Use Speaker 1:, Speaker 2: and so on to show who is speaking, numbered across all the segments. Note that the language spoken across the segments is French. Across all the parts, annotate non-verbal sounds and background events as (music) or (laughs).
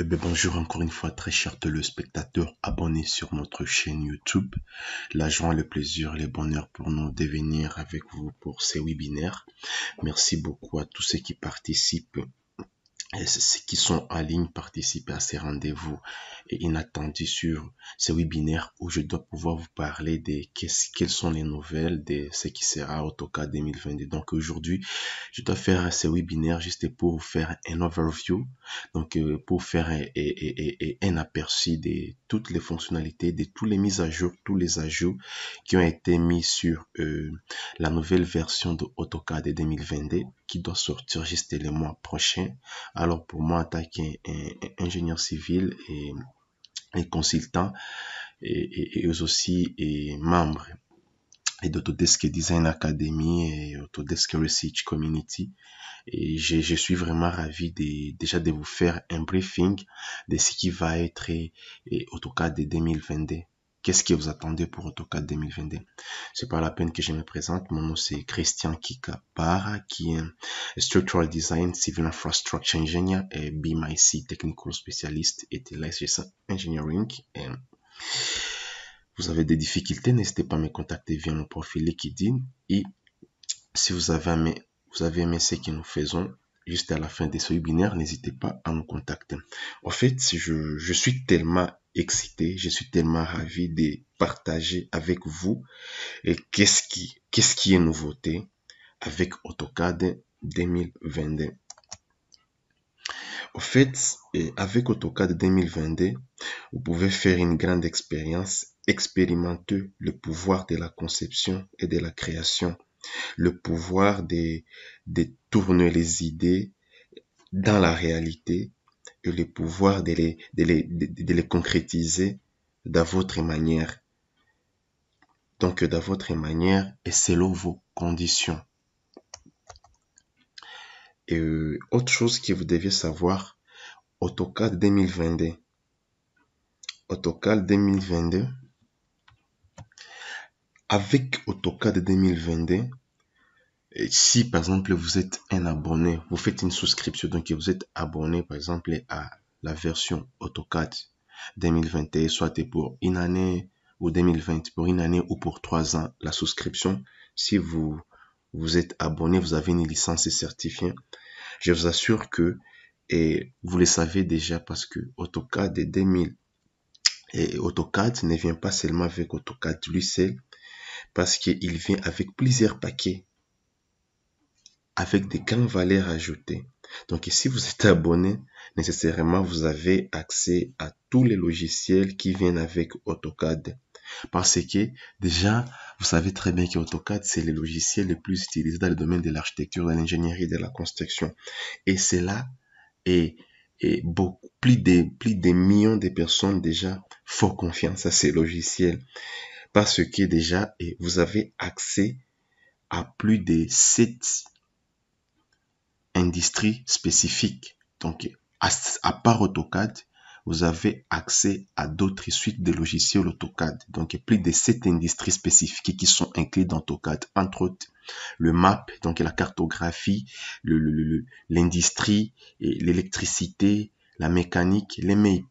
Speaker 1: Eh bonjour encore une fois, très cher téléspectateurs abonnés sur notre chaîne YouTube. La joie, le plaisir, le bonheur pour nous de venir avec vous pour ces webinaires. Merci beaucoup à tous ceux qui participent ceux qui sont en ligne participent à ces rendez-vous et inattendus sur ces webinaires où je dois pouvoir vous parler de qu'est-ce quelles sont les nouvelles de ce qui sera AutoCAD 2022. Donc aujourd'hui, je dois faire ces webinaires juste pour vous faire un overview, donc euh, pour faire un, un, aperçu de toutes les fonctionnalités, de tous les mises à jour, tous les ajouts qui ont été mis sur euh, la nouvelle version de AutoCAD 2022 qui doit sortir juste le mois prochain. Alors pour moi, en tant qu'ingénieur civil et, et, consultant, et, aussi et membre et d'Autodesk Design Academy et Autodesk Research Community. Et je, suis vraiment ravi déjà de vous faire un briefing de ce qui va être cas, de 2022. Qu'est-ce que vous attendez pour AutoCAD 2022 C'est pas la peine que je me présente. Mon nom c'est Christian Kikapara, qui est Structural Design, Civil Infrastructure Engineer et BMIC Technical Specialist et TLS Engineering. vous avez des difficultés, n'hésitez pas à me contacter via mon profil LinkedIn. Et si vous avez vous avez aimé ce que nous faisons, juste à la fin de ce webinaire, n'hésitez pas à nous contacter. En fait, je, suis tellement excité, je suis tellement ravi de partager avec vous qu'est-ce qui, qu'est-ce qui est nouveauté avec AutoCAD 2022. En fait, avec AutoCAD 2022, vous pouvez faire une grande expérience, expérimenter le pouvoir de la conception et de la création le pouvoir de, tourner les idées dans la réalité et le pouvoir de les, de les, de les concrétiser dans votre manière. Donc, dans votre manière et selon vos conditions. Et euh, autre chose que vous devez savoir, AutoCAD 2022. AutoCAD 2022, avec AutoCAD 2022, si par exemple vous êtes un abonné, vous faites une souscription, donc vous êtes abonné par exemple à la version AutoCAD 2021, soit pour une année ou 2020, pour une année ou pour trois ans, la souscription, si vous vous êtes abonné, vous avez une licence certifiée, je vous assure que et vous le savez déjà parce que AutoCAD 2000 et AutoCAD ne vient pas seulement avec AutoCAD lui seul, parce qu'il vient avec plusieurs paquets, avec des grandes valeurs ajoutées. Donc si vous êtes abonné, nécessairement vous avez accès à tous les logiciels qui viennent avec AutoCAD. Parce que déjà, vous savez très bien qu'AutoCAD, c'est le logiciel le plus utilisé dans le domaine de l'architecture, de l'ingénierie, de la construction. Et cela est, et beaucoup, plus de millions de personnes déjà font confiance à ces logiciels. Parce ce qui est déjà et vous avez accès à plus de sept industries spécifiques. Donc, à, part AutoCAD, vous avez accès à d'autres suites de logiciels AutoCAD. Donc, plus de sept industries spécifiques qui sont incluses dans AutoCAD, entre autres le MAP, donc la cartographie, l'industrie, l'électricité, la mécanique, mécanique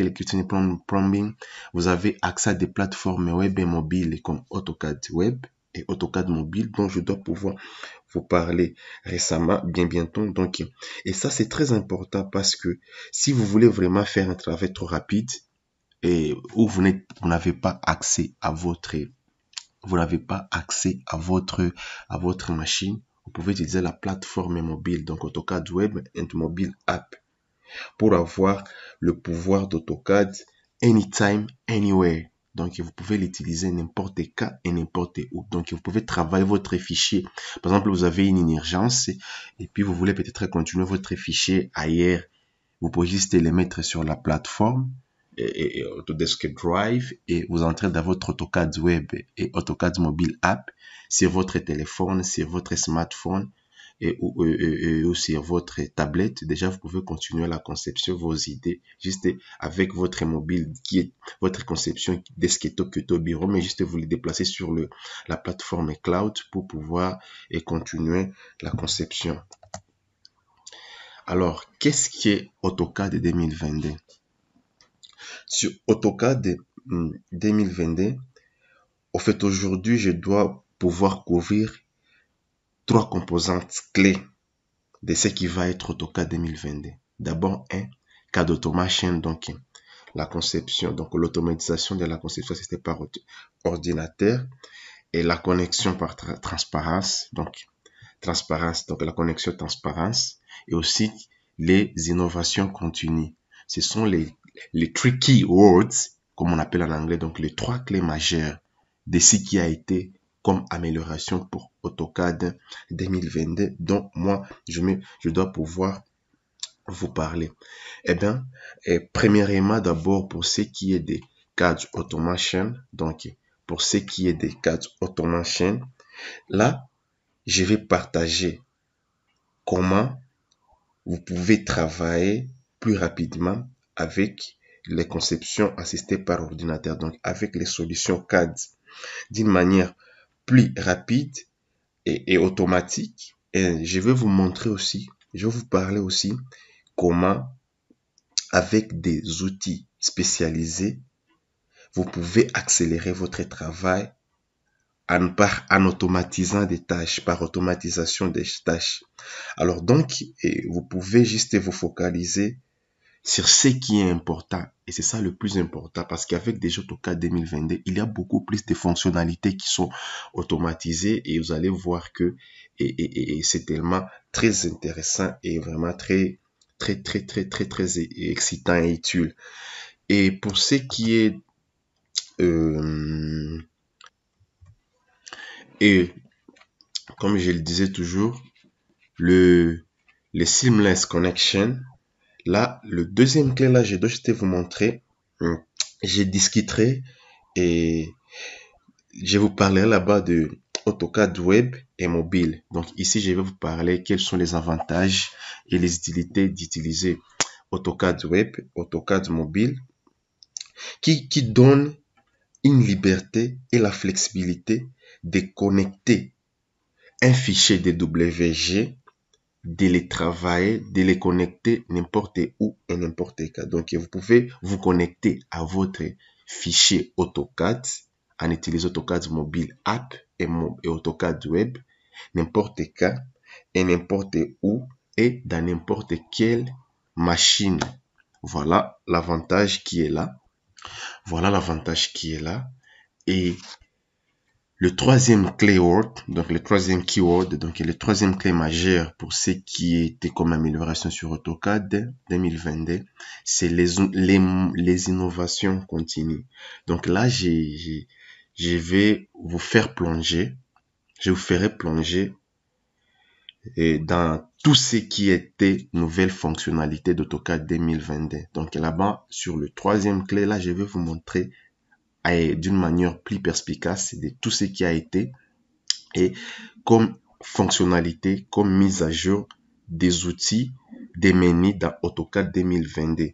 Speaker 1: électrique, Electricity Plumbing. Vous avez accès à des plateformes web et mobiles comme AutoCAD Web et AutoCAD Mobile dont je dois pouvoir vous parler récemment, bien bientôt. Donc, et ça, c'est très important parce que si vous voulez vraiment faire un travail trop rapide et où vous n'avez pas accès à votre vous n'avez pas accès à votre, à votre machine, vous pouvez utiliser la plateforme mobile, donc AutoCAD Web and Mobile App pour avoir le pouvoir d'AutoCAD anytime, anywhere. Donc, vous pouvez l'utiliser n'importe quand et n'importe où. Donc, vous pouvez travailler votre fichier. Par exemple, vous avez une urgence et puis vous voulez peut-être continuer votre fichier ailleurs. Vous pouvez juste le mettre sur la plateforme et, Autodesk Drive et vous entrez dans votre AutoCAD Web et AutoCAD Mobile App C'est votre téléphone, c'est votre smartphone et, ou sur votre tablette, déjà vous pouvez continuer la conception, vos idées, juste avec votre mobile qui est votre conception que au bureau, mais juste vous les déplacer sur le, la plateforme cloud pour pouvoir et continuer la conception. Alors, qu'est-ce qui est AutoCAD 2022 Sur AutoCAD 2022, hmm, au fait, aujourd'hui, je dois pouvoir couvrir trois composantes clés de ce qui va être AutoCAD 2022. D'abord, un cas d'automation, donc la conception, donc l'automatisation de la conception c'était par ordinateur et la connexion par transparence, donc transparence, donc la connexion transparence et aussi les innovations continues. Ce sont les, les tricky words, comme on appelle en anglais, donc les trois clés majeures de ce qui a été comme amélioration pour AutoCAD 2022 dont moi je, dois pouvoir vous parler Eh bien, et eh, premièrement d'abord pour ce qui est des cadres automation, donc pour ce qui est des cadres automation, là, je vais partager comment vous pouvez travailler plus rapidement avec les conceptions assistées par ordinateur, donc avec les solutions CAD d'une manière plus rapide et, automatique. Et je vais vous montrer aussi, je vais vous parler aussi comment, avec des outils spécialisés, vous pouvez accélérer votre travail en, par, en automatisant des tâches, par automatisation des tâches. Alors donc, vous pouvez juste vous focaliser sur ce qui est important. Et c'est ça le plus important parce qu'avec déjà AutoCAD 2022, il y a beaucoup plus de fonctionnalités qui sont automatisées et vous allez voir que et, c'est tellement très intéressant et vraiment très, très, très, très, très, très excitant et utile. Et pour ce qui est... Euh, et comme je le disais toujours, le, le Seamless Connection, Là, le deuxième clé, là, je dois vous montrer. Hmm. j'ai discuté et je vous parlerai là-bas de AutoCAD web et mobile. Donc ici, je vais vous parler quels sont les avantages et les utilités d'utiliser AutoCAD web, AutoCAD mobile, qui, qui donne une liberté et la flexibilité de connecter un fichier DWG de les travailler, de les connecter n'importe où et n'importe quand. Donc, vous pouvez vous connecter à votre fichier AutoCAD en utilisant AutoCAD mobile app et, AutoCAD web n'importe quand et n'importe où et dans n'importe quelle machine. Voilà l'avantage qui est là. Voilà l'avantage qui est là. Et le troisième keyword, donc le troisième keyword, donc le troisième clé majeur pour ce qui était comme amélioration sur AutoCAD 2022, c'est les, les, innovations continues. Donc là, j'ai, je vais vous faire plonger, je vous ferai plonger et dans tout ce qui était nouvelle fonctionnalité d'AutoCAD 2022. Donc là-bas, sur le troisième clé, là, je vais vous montrer d'une manière plus perspicace, de tout ce qui a été et comme fonctionnalité, comme mise à jour des outils des menus dans AutoCAD 2022.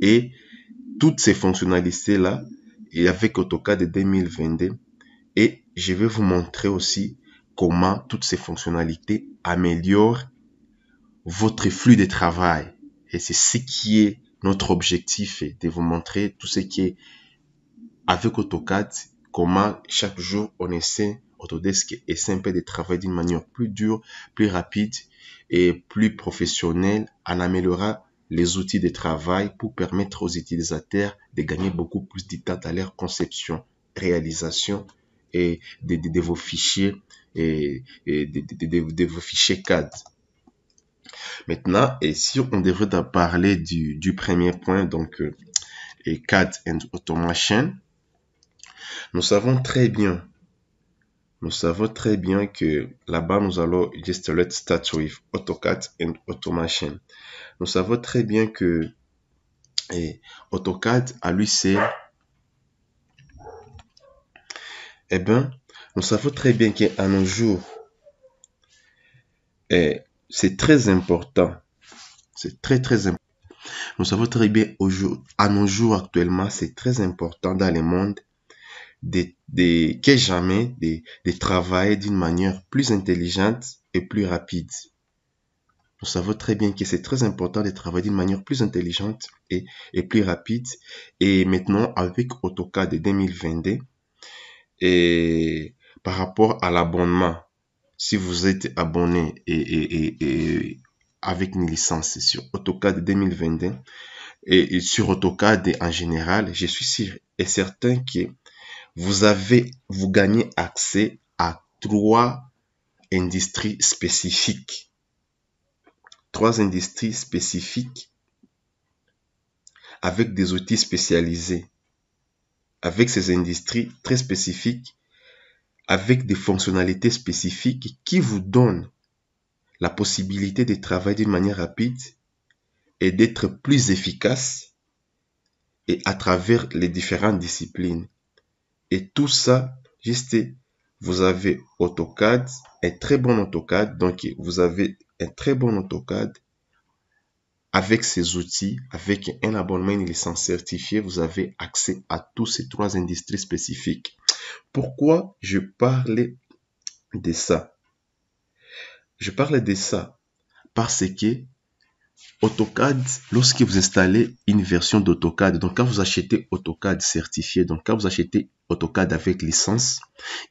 Speaker 1: Et toutes ces fonctionnalités-là, et avec AutoCAD 2022, et je vais vous montrer aussi comment toutes ces fonctionnalités améliorent votre flux de travail. Et c'est ce qui est notre objectif, de vous montrer tout ce qui est avec AutoCAD, comment chaque jour on essaie, Autodesk et simple de travailler d'une manière plus dure, plus rapide et plus professionnelle en améliorant les outils de travail pour permettre aux utilisateurs de gagner beaucoup plus de temps dans leur conception, réalisation et de, vos fichiers et, de, vos fichiers CAD. Maintenant, et si on devrait parler du, premier point, donc euh, et CAD and Automation, nous savons très bien, nous savons très bien que là-bas, nous allons juste le start with AutoCAD et Automation. Nous savons très bien que eh, AutoCAD à lui c'est eh bien, nous savons très bien qu'à nos jours, eh, c'est très important. C'est très, très important. Nous savons très bien au à nos jours actuellement, c'est très important dans le monde de, que jamais de, de travailler d'une manière plus intelligente et plus rapide. Nous savons très bien que c'est très important de travailler d'une manière plus intelligente et, plus rapide. Et maintenant, avec AutoCAD 2022, et par rapport à l'abonnement, si vous êtes abonné et, et, et, avec une licence sur AutoCAD 2021 et, sur AutoCAD en général, je suis sûr et certain que vous avez, vous gagnez accès à trois industries spécifiques. Trois industries spécifiques avec des outils spécialisés, avec ces industries très spécifiques, avec des fonctionnalités spécifiques qui vous donnent la possibilité de travailler d'une manière rapide et d'être plus efficace et à travers les différentes disciplines et tout ça, juste, vous avez AutoCAD, un très bon AutoCAD. Donc, vous avez un très bon AutoCAD avec ces outils, avec un abonnement une licence certifiée, vous avez accès à tous ces trois industries spécifiques. Pourquoi je parlais de ça Je parlais de ça parce que AutoCAD, lorsque vous installez une version d'AutoCAD, donc quand vous achetez AutoCAD certifié, donc quand vous achetez AutoCAD avec licence,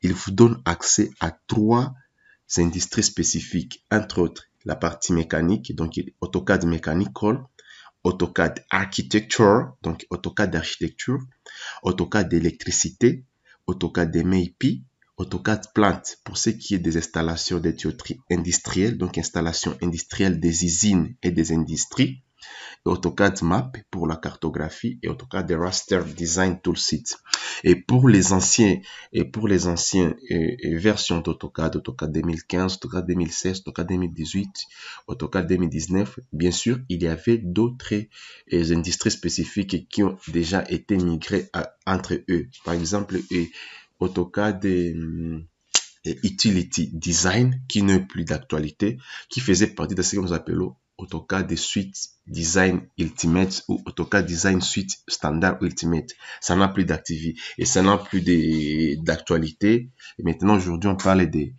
Speaker 1: il vous donne accès à trois industries spécifiques, entre autres la partie mécanique, donc AutoCAD Mechanical, AutoCAD Architecture, donc AutoCAD d'architecture, AutoCAD d'électricité, AutoCAD MIP AutoCAD Plant pour ce qui est des installations des industrielle, industrielles, donc installations industrielles des usines et des industries. AutoCAD Map pour la cartographie et AutoCAD Raster Design Toolset. Et pour les anciens et pour les anciens euh, euh, versions d'AutoCAD, AutoCAD 2015, AutoCAD 2016, AutoCAD 2018, AutoCAD 2019, bien sûr, il y avait d'autres euh, industries spécifiques qui ont déjà été migrées entre eux. Par exemple, AutoCAD hum, Utility Design, qui n'est plus d'actualité, qui faisait partie de ce que nous appelons AutoCAD des Suite Design Ultimate ou AutoCAD Design Suite Standard Ultimate. Ça n'a plus d'activité et ça n'a plus d'actualité. maintenant, aujourd'hui, on parle des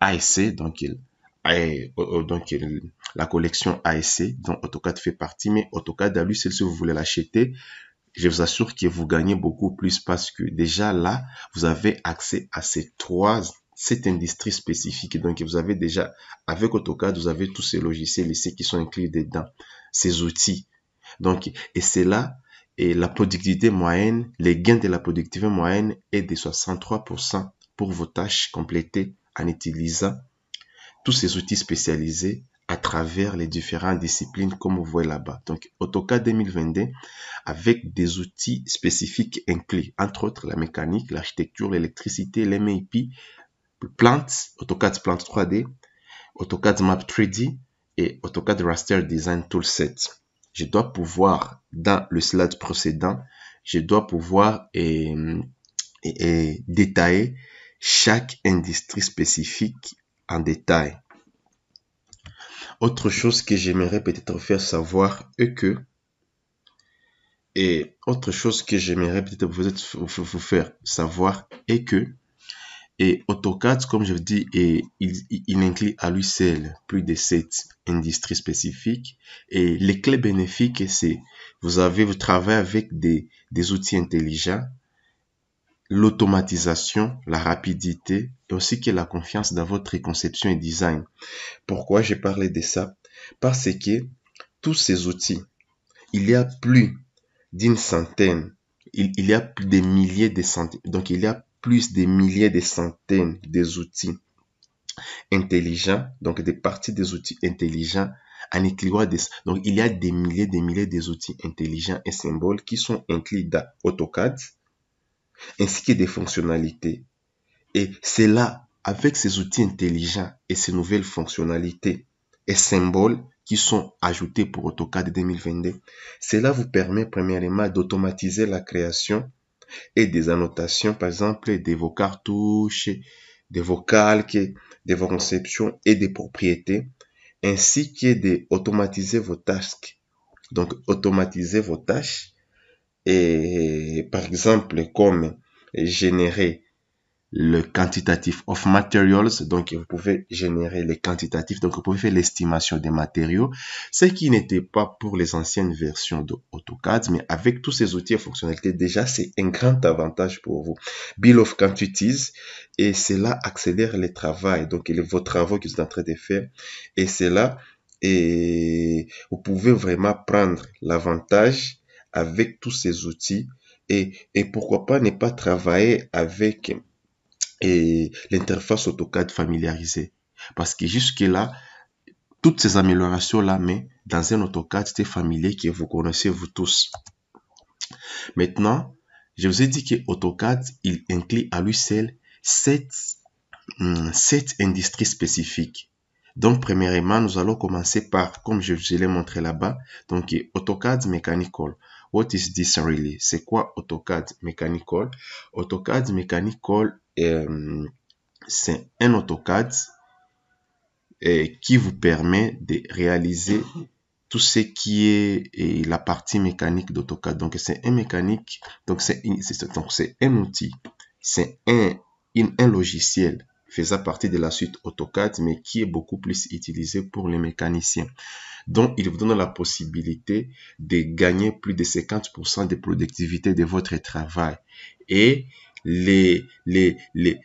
Speaker 1: ASC, donc il euh, euh, donc la collection ASC dont AutoCAD fait partie, mais AutoCAD à lui, si vous voulez l'acheter, je vous assure que vous gagnez beaucoup plus parce que déjà là, vous avez accès à ces trois, cette industrie spécifique. Donc, vous avez déjà, avec AutoCAD, vous avez tous ces logiciels ici qui sont inclus dedans, ces outils. Donc, et c'est là, et la productivité moyenne, les gains de la productivité moyenne est de 63% pour vos tâches complétées en utilisant tous ces outils spécialisés à travers les différentes disciplines comme vous voyez là-bas. Donc AutoCAD 2022 avec des outils spécifiques inclus, entre autres la mécanique, l'architecture, l'électricité, l'MIP, plantes, AutoCAD Plant 3D, AutoCAD Map 3D et AutoCAD Raster Design Toolset. Je dois pouvoir, dans le slide précédent, je dois pouvoir euh, détailler chaque industrie spécifique en détail. Autre chose que j'aimerais peut-être faire savoir est que et autre chose que j'aimerais peut-être vous, faire savoir est que et AutoCAD, comme je vous dis, et il, inclut à lui seul plus de sept industries spécifiques. Et les clés bénéfiques, c'est vous avez vous travaillez avec des, des outils intelligents, l'automatisation, la rapidité, aussi que la confiance dans votre conception et design. Pourquoi j'ai parlé de ça Parce que tous ces outils, il y a plus d'une centaine, il, y a plus des milliers de centaines, donc il y a plus des milliers de centaines des outils intelligents, donc des parties des outils intelligents en donc il y a des milliers des milliers des outils intelligents et symboles qui sont inclus dans AutoCAD ainsi que des fonctionnalités et c'est là, avec ces outils intelligents et ces nouvelles fonctionnalités et symboles qui sont ajoutés pour AutoCAD 2022, cela vous permet premièrement d'automatiser la création et des annotations, par exemple, de vos cartouches, de vos calques, de vos conceptions et des propriétés, ainsi que automatiser vos tâches. Donc, automatiser vos tâches, et par exemple, comme générer le quantitatif of materials, donc vous pouvez générer les quantitatifs, donc vous pouvez faire l'estimation des matériaux, ce qui n'était pas pour les anciennes versions de mais avec tous ces outils et fonctionnalités, déjà c'est un grand avantage pour vous. Bill of Quantities, et cela accélère les travaux donc les, vos travaux que vous êtes en train de faire, et cela, et vous pouvez vraiment prendre l'avantage avec tous ces outils et, et pourquoi pas ne pas travailler avec et l'interface AutoCAD familiarisée. Parce que jusque-là, toutes ces améliorations-là, mais dans un AutoCAD, c'était familier que vous connaissez vous tous. Maintenant, je vous ai dit que AutoCAD, il inclut à lui seul sept, hum, sept industries spécifiques. Donc, premièrement, nous allons commencer par, comme je vous l'ai montré là-bas, donc AutoCAD Mechanical. What is this really? C'est quoi AutoCAD Mechanical? AutoCAD Mechanical euh, c'est un AutoCAD euh, qui vous permet de réaliser tout ce qui est la partie mécanique d'AutoCAD. Donc, c'est un mécanique, donc c'est un outil, c'est un, un, un, logiciel faisant partie de la suite AutoCAD, mais qui est beaucoup plus utilisé pour les mécaniciens. Donc, il vous donne la possibilité de gagner plus de 50% de productivité de votre travail. Et les, les, les,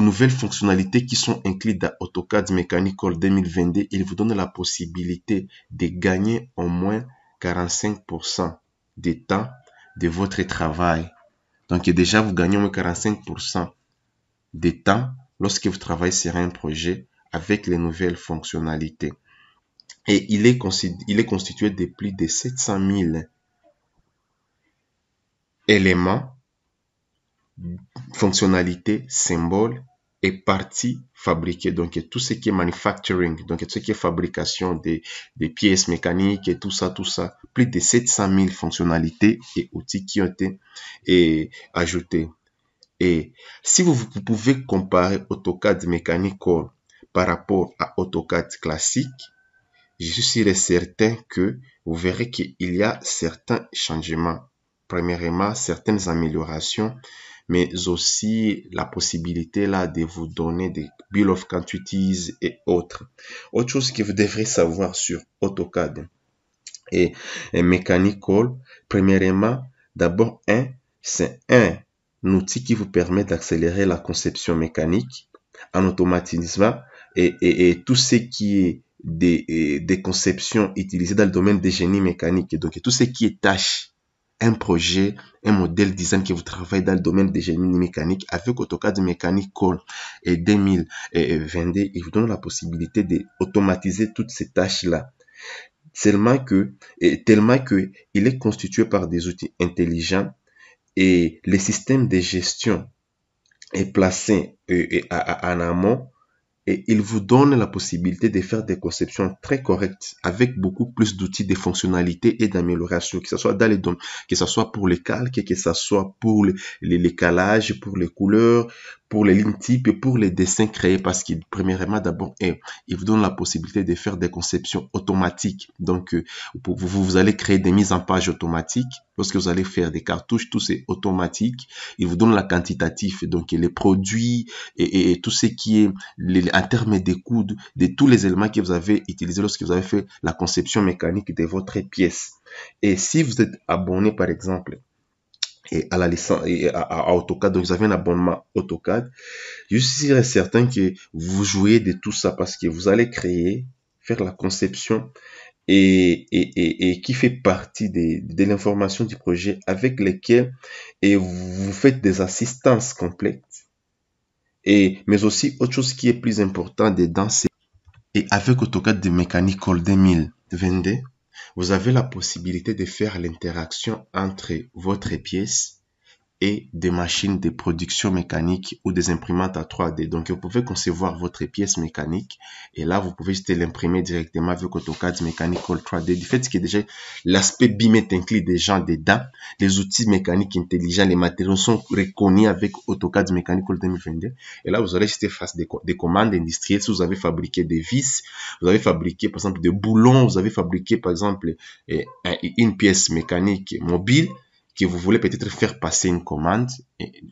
Speaker 1: nouvelles fonctionnalités qui sont incluses dans AutoCAD Mechanical 2022, il vous donne la possibilité de gagner au moins 45% des temps de votre travail. Donc déjà, vous gagnez au moins 45% des temps lorsque vous travaillez sur un projet avec les nouvelles fonctionnalités. Et il est constitué de plus de 700 000 éléments fonctionnalités, symboles et parties fabriquées. Donc, tout ce qui est manufacturing, donc tout ce qui est fabrication des, pièces mécaniques et tout ça, tout ça. Plus de 700 000 fonctionnalités et outils qui ont été ajoutés. Et si vous, pouvez comparer AutoCAD mécanique par rapport à AutoCAD classique, je suis certain que vous verrez qu'il y a certains changements. Premièrement, certaines améliorations mais aussi la possibilité là de vous donner des bill of quantities et autres. Autre chose que vous devrez savoir sur AutoCAD et, Mechanical, premièrement, d'abord, un, c'est un outil qui vous permet d'accélérer la conception mécanique en automatisme et, et, tout ce qui est des, des, conceptions utilisées dans le domaine des génies mécaniques. Et donc, tout ce qui est tâche un projet, un modèle design que vous travaillez dans le domaine des génies mécaniques avec AutoCAD Mécanique Core 2022, il vous donne la possibilité d'automatiser toutes ces tâches-là. Tellement que, tellement que, il est constitué par des outils intelligents et les systèmes de gestion est placé euh, en amont et il vous donne la possibilité de faire des conceptions très correctes avec beaucoup plus d'outils, de fonctionnalités et d'améliorations, que ce soit dans les dons, que ce soit pour les calques, que ce soit pour les, décalages, calages, pour les couleurs, pour les lignes types et pour les dessins créés parce qu'il, premièrement, d'abord, et eh, il vous donne la possibilité de faire des conceptions automatiques. Donc, euh, vous, vous, allez créer des mises en page automatiques. Lorsque vous allez faire des cartouches, tout c'est automatique. Il vous donne la quantitatif, donc les produits et, tout ce qui est les, en termes des coûts de, de tous les éléments que vous avez utilisés lorsque vous avez fait la conception mécanique de votre pièce. Et si vous êtes abonné, par exemple, et à la licence et à, AutoCAD. Donc vous avez un abonnement AutoCAD. Je serais certain que vous jouez de tout ça parce que vous allez créer, faire la conception et, et, et, et qui fait partie des, de l'information du projet avec lesquels et vous faites des assistances complètes. Et, mais aussi, autre chose qui est plus important dedans, c'est et avec AutoCAD de Mechanical 2020, vous avez la possibilité de faire l'interaction entre votre pièce et des machines de production mécanique ou des imprimantes à 3D. Donc, vous pouvez concevoir votre pièce mécanique et là, vous pouvez juste l'imprimer directement avec AutoCAD Mechanical 3D. Du fait, que déjà l'aspect BIM est inclus des dedans. Les outils mécaniques intelligents, les matériaux sont reconnus avec AutoCAD Mechanical 2022. Et là, vous allez juste face des, des commandes industrielles. Si vous avez fabriqué des vis, vous avez fabriqué, par exemple, des boulons, vous avez fabriqué, par exemple, eh, une pièce mécanique mobile, que vous voulez peut-être faire passer une commande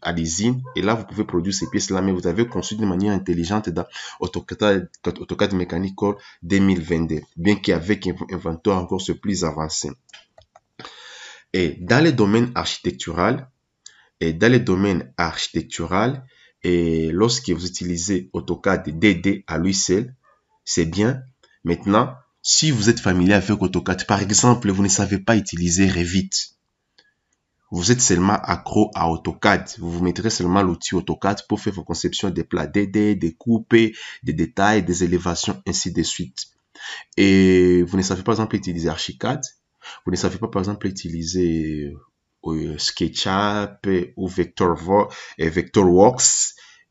Speaker 1: à l'usine et là vous pouvez produire ces pièces-là, mais vous avez conçu de manière intelligente dans AutoCAD, AutoCAD Mechanical 2022, bien qu'avec un inventaire encore plus avancé. Et dans les domaines architectural, et dans les domaines architectural, et lorsque vous utilisez AutoCAD DD à lui seul, c'est bien. Maintenant, si vous êtes familier avec AutoCAD, par exemple, vous ne savez pas utiliser Revit vous êtes seulement accro à AutoCAD. Vous vous mettrez seulement l'outil AutoCAD pour faire vos conceptions des plats DD, des coupés, des détails, des élévations, ainsi de suite. Et vous ne savez pas, par exemple, utiliser Archicad. Vous ne savez pas, par exemple, utiliser euh, SketchUp ou Vectorworks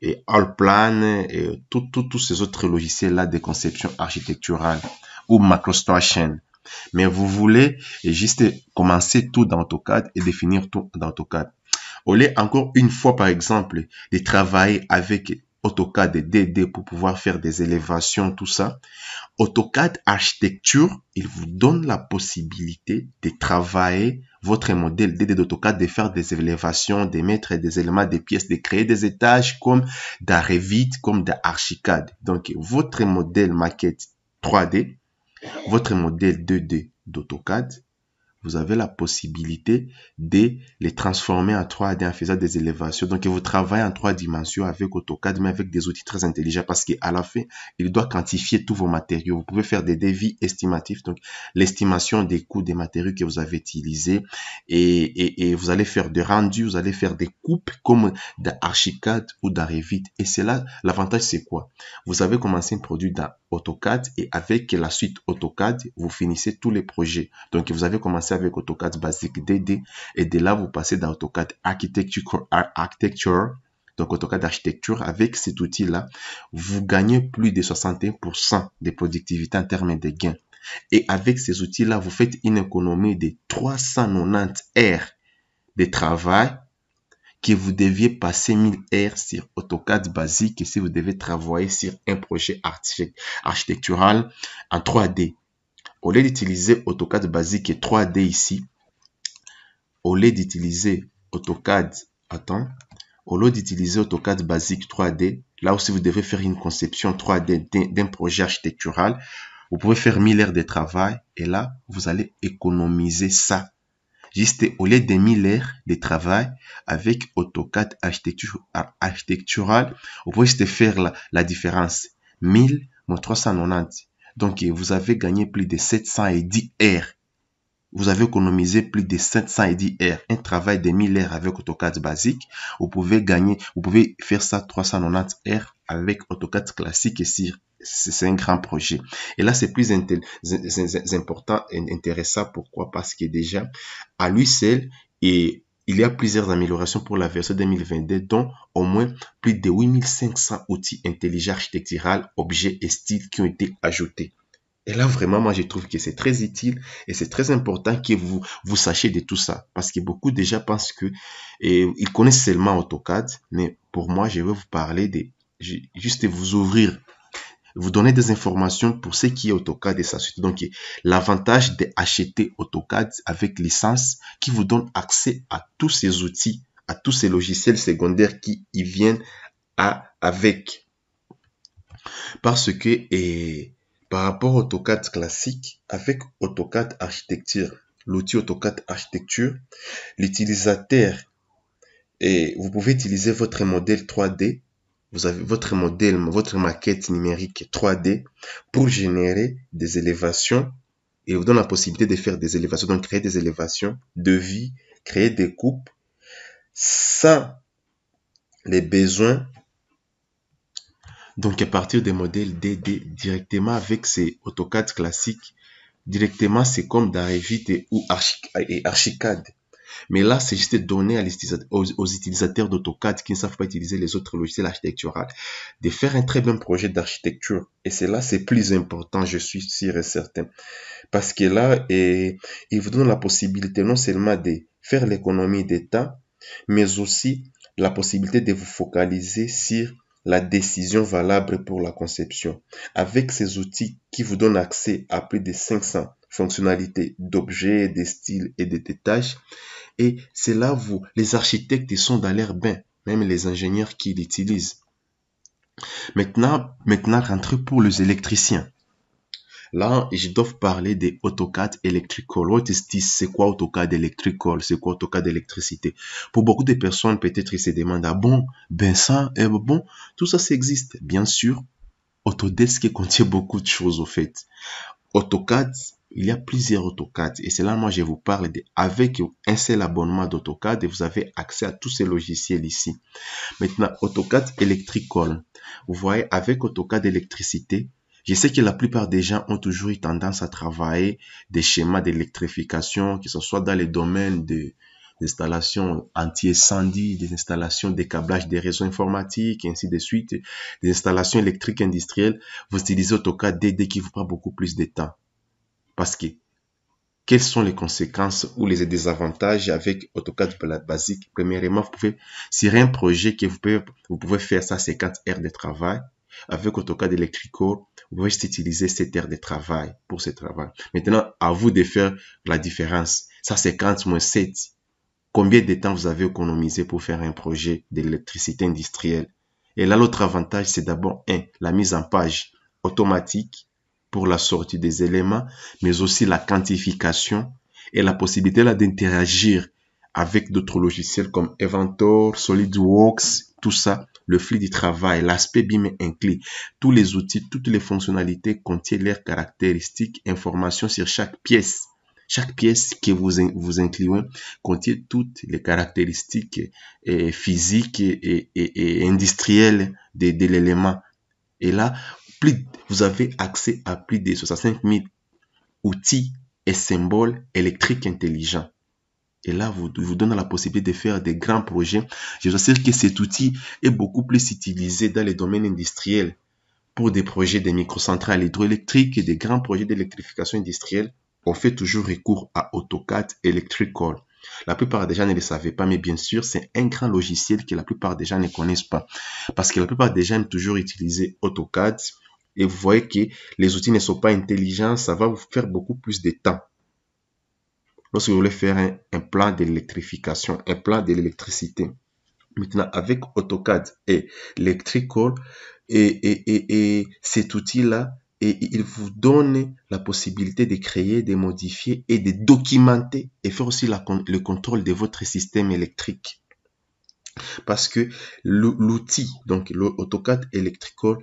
Speaker 1: et, Allplan et tous ces autres logiciels-là de conception architecturale ou MacroStation. Mais vous voulez juste commencer tout dans AutoCAD et définir tout dans AutoCAD. Au lieu encore une fois, par exemple, de travailler avec AutoCAD et DD pour pouvoir faire des élévations, tout ça. AutoCAD architecture, il vous donne la possibilité de travailler votre modèle DD d'AutoCAD, de faire des élévations, de mettre des éléments, des pièces, de créer des étages comme d'Arevit, comme d'Archicad. Donc, votre modèle maquette 3D, votre modèle 2D d'AutoCAD vous avez la possibilité de les transformer en 3D en faisant des élévations. Donc, vous travaillez en trois dimensions avec AutoCAD, mais avec des outils très intelligents parce qu'à la fin, il doit quantifier tous vos matériaux. Vous pouvez faire des devis estimatifs, donc l'estimation des coûts des matériaux que vous avez utilisés et, et, vous allez faire des rendus, vous allez faire des coupes comme dans Archicad ou dans Revit. Et c'est là, l'avantage c'est quoi? Vous avez commencé un produit dans AutoCAD et avec la suite AutoCAD, vous finissez tous les projets. Donc, vous avez commencé avec AutoCAD Basic DD et de là, vous passez dans AutoCAD Architecture, donc AutoCAD Architecture, avec cet outil-là, vous gagnez plus de 61% de productivité en termes de gains. Et avec ces outils-là, vous faites une économie de 390 heures de travail que vous deviez passer 1000 heures sur AutoCAD basique si vous devez travailler sur un projet architectural en 3D au lieu d'utiliser AutoCAD basique et 3D ici, au lieu d'utiliser AutoCAD, attends, au lieu d'utiliser AutoCAD basique 3D, là aussi vous devez faire une conception 3D d'un projet architectural, vous pouvez faire 1000 heures de travail et là, vous allez économiser ça. Juste au lieu de 1000 heures de travail avec AutoCAD architectural, vous pouvez juste faire la, la différence. 1000 moins 390 donc, eh, vous avez gagné plus de 710 R. Vous avez économisé plus de 710 R. Un travail de 1000 R avec AutoCAD basique. Vous pouvez gagner, vous pouvez faire ça 390 R avec AutoCAD classique et c'est un grand projet. Et là, c'est plus important et intéressant. Pourquoi Parce que déjà, à lui seul, et il y a plusieurs améliorations pour la version 2022, dont au moins plus de 8500 outils intelligents architectural, objets et styles qui ont été ajoutés. Et là, vraiment, moi, je trouve que c'est très utile et c'est très important que vous, vous sachiez de tout ça. Parce que beaucoup déjà pensent que, ils connaissent seulement AutoCAD, mais pour moi, je vais vous parler des, juste vous ouvrir vous donner des informations pour ce qui est AutoCAD et sa suite. Donc, l'avantage d'acheter AutoCAD avec licence qui vous donne accès à tous ces outils, à tous ces logiciels secondaires qui y viennent à, avec. Parce que par rapport à AutoCAD classique, avec AutoCAD architecture, l'outil AutoCAD architecture, l'utilisateur, et vous pouvez utiliser votre modèle 3D vous avez votre modèle, votre maquette numérique 3D pour générer des élévations et vous donne la possibilité de faire des élévations, donc créer des élévations de vie, créer des coupes sans les besoins. Donc à partir des modèles DD directement avec ces AutoCAD classiques, directement c'est comme dans Revit et, ou Archicad. Mais là, c'est juste donner à aux, utilisateurs d'AutoCAD qui ne savent pas utiliser les autres logiciels architecturaux de faire un très bon projet d'architecture. Et c'est là, c'est plus important, je suis sûr et certain. Parce que là, et, il vous donne la possibilité non seulement de faire l'économie d'État, mais aussi la possibilité de vous focaliser sur la décision valable pour la conception. Avec ces outils qui vous donnent accès à plus de 500 fonctionnalités d'objets, de styles et de tâches et c'est là vous, les architectes sont dans l'air bain, même les ingénieurs qui l'utilisent. Maintenant, maintenant rentrez pour les électriciens. Là, je dois parler des AutoCAD Electrical. C'est quoi AutoCAD Electrical? C'est quoi AutoCAD d'électricité Pour beaucoup de personnes, peut-être ils se demandent, ah bon, ben ça, eh bon, tout ça, ça existe. Bien sûr, Autodesk contient beaucoup de choses, au fait. AutoCAD, il y a plusieurs AutoCAD et c'est là moi je vous parle de, avec un seul abonnement d'AutoCAD et vous avez accès à tous ces logiciels ici. Maintenant AutoCAD Electrical. Vous voyez avec AutoCAD d'électricité. je sais que la plupart des gens ont toujours eu tendance à travailler des schémas d'électrification que ce soit dans les domaines de anti-incendie, des installations de câblage des réseaux informatiques, et ainsi de suite, des installations électriques industrielles, vous utilisez AutoCAD dès, dès qu'il vous prend beaucoup plus de temps. Parce que, quelles sont les conséquences ou les désavantages avec AutoCAD basique Premièrement, vous pouvez, sur un projet que vous pouvez, vous pouvez faire ça, 50 heures de travail. Avec AutoCAD Electrico, vous pouvez juste utiliser cette heures de travail pour ce travail. Maintenant, à vous de faire la différence. Ça, c'est 50 moins 7. Combien de temps vous avez économisé pour faire un projet d'électricité industrielle? Et là, l'autre avantage, c'est d'abord, un, la mise en page automatique pour la sortie des éléments, mais aussi la quantification et la possibilité là d'interagir avec d'autres logiciels comme Eventor, SolidWorks, tout ça, le flux du travail, l'aspect BIM inclus. Tous les outils, toutes les fonctionnalités contiennent leurs caractéristiques, informations sur chaque pièce. Chaque pièce que vous, vous incluez contient toutes les caractéristiques euh, physiques et, industrielles de l'élément. Et là, vous avez accès à plus de 65 000 outils et symboles électriques intelligents. Et là, vous, vous la possibilité de faire des grands projets. Je vous assure que cet outil est beaucoup plus utilisé dans les domaines industriels pour des projets de microcentrales hydroélectriques et des grands projets d'électrification industrielle. On fait toujours recours à AutoCAD Electrical. La plupart des gens ne le savaient pas, mais bien sûr, c'est un grand logiciel que la plupart des gens ne connaissent pas. Parce que la plupart des gens aiment toujours utiliser AutoCAD, et vous voyez que les outils ne sont pas intelligents, ça va vous faire beaucoup plus de temps. Lorsque vous voulez faire un, plan d'électrification, un plan d'électricité. maintenant avec AutoCAD et Electrical et, et, cet outil-là, et il vous donne la possibilité de créer, de modifier et de documenter et faire aussi le contrôle de votre système électrique. Parce que l'outil, donc l'AutoCAD Electrical,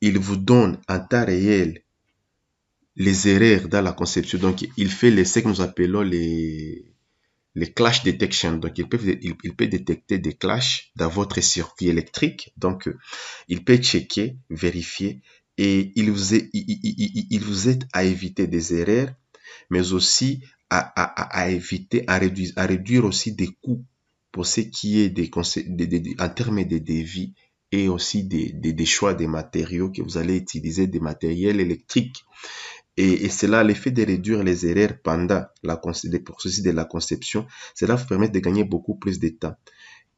Speaker 1: il vous donne en temps réel les erreurs dans la conception. Donc, il fait ce que nous appelons les, clash detection. Donc, il peut, il, peut détecter des clashs dans votre circuit électrique. Donc, il peut checker, vérifier et il vous, est, il, vous aide à éviter des erreurs, mais aussi à, éviter, à réduire, aussi des coûts pour ce qui est des, des en termes de devis et aussi des, choix des matériaux que vous allez utiliser, des matériels électriques. Et, et cela, l'effet de réduire les erreurs pendant la, le processus de la conception, cela vous permet de gagner beaucoup plus de temps.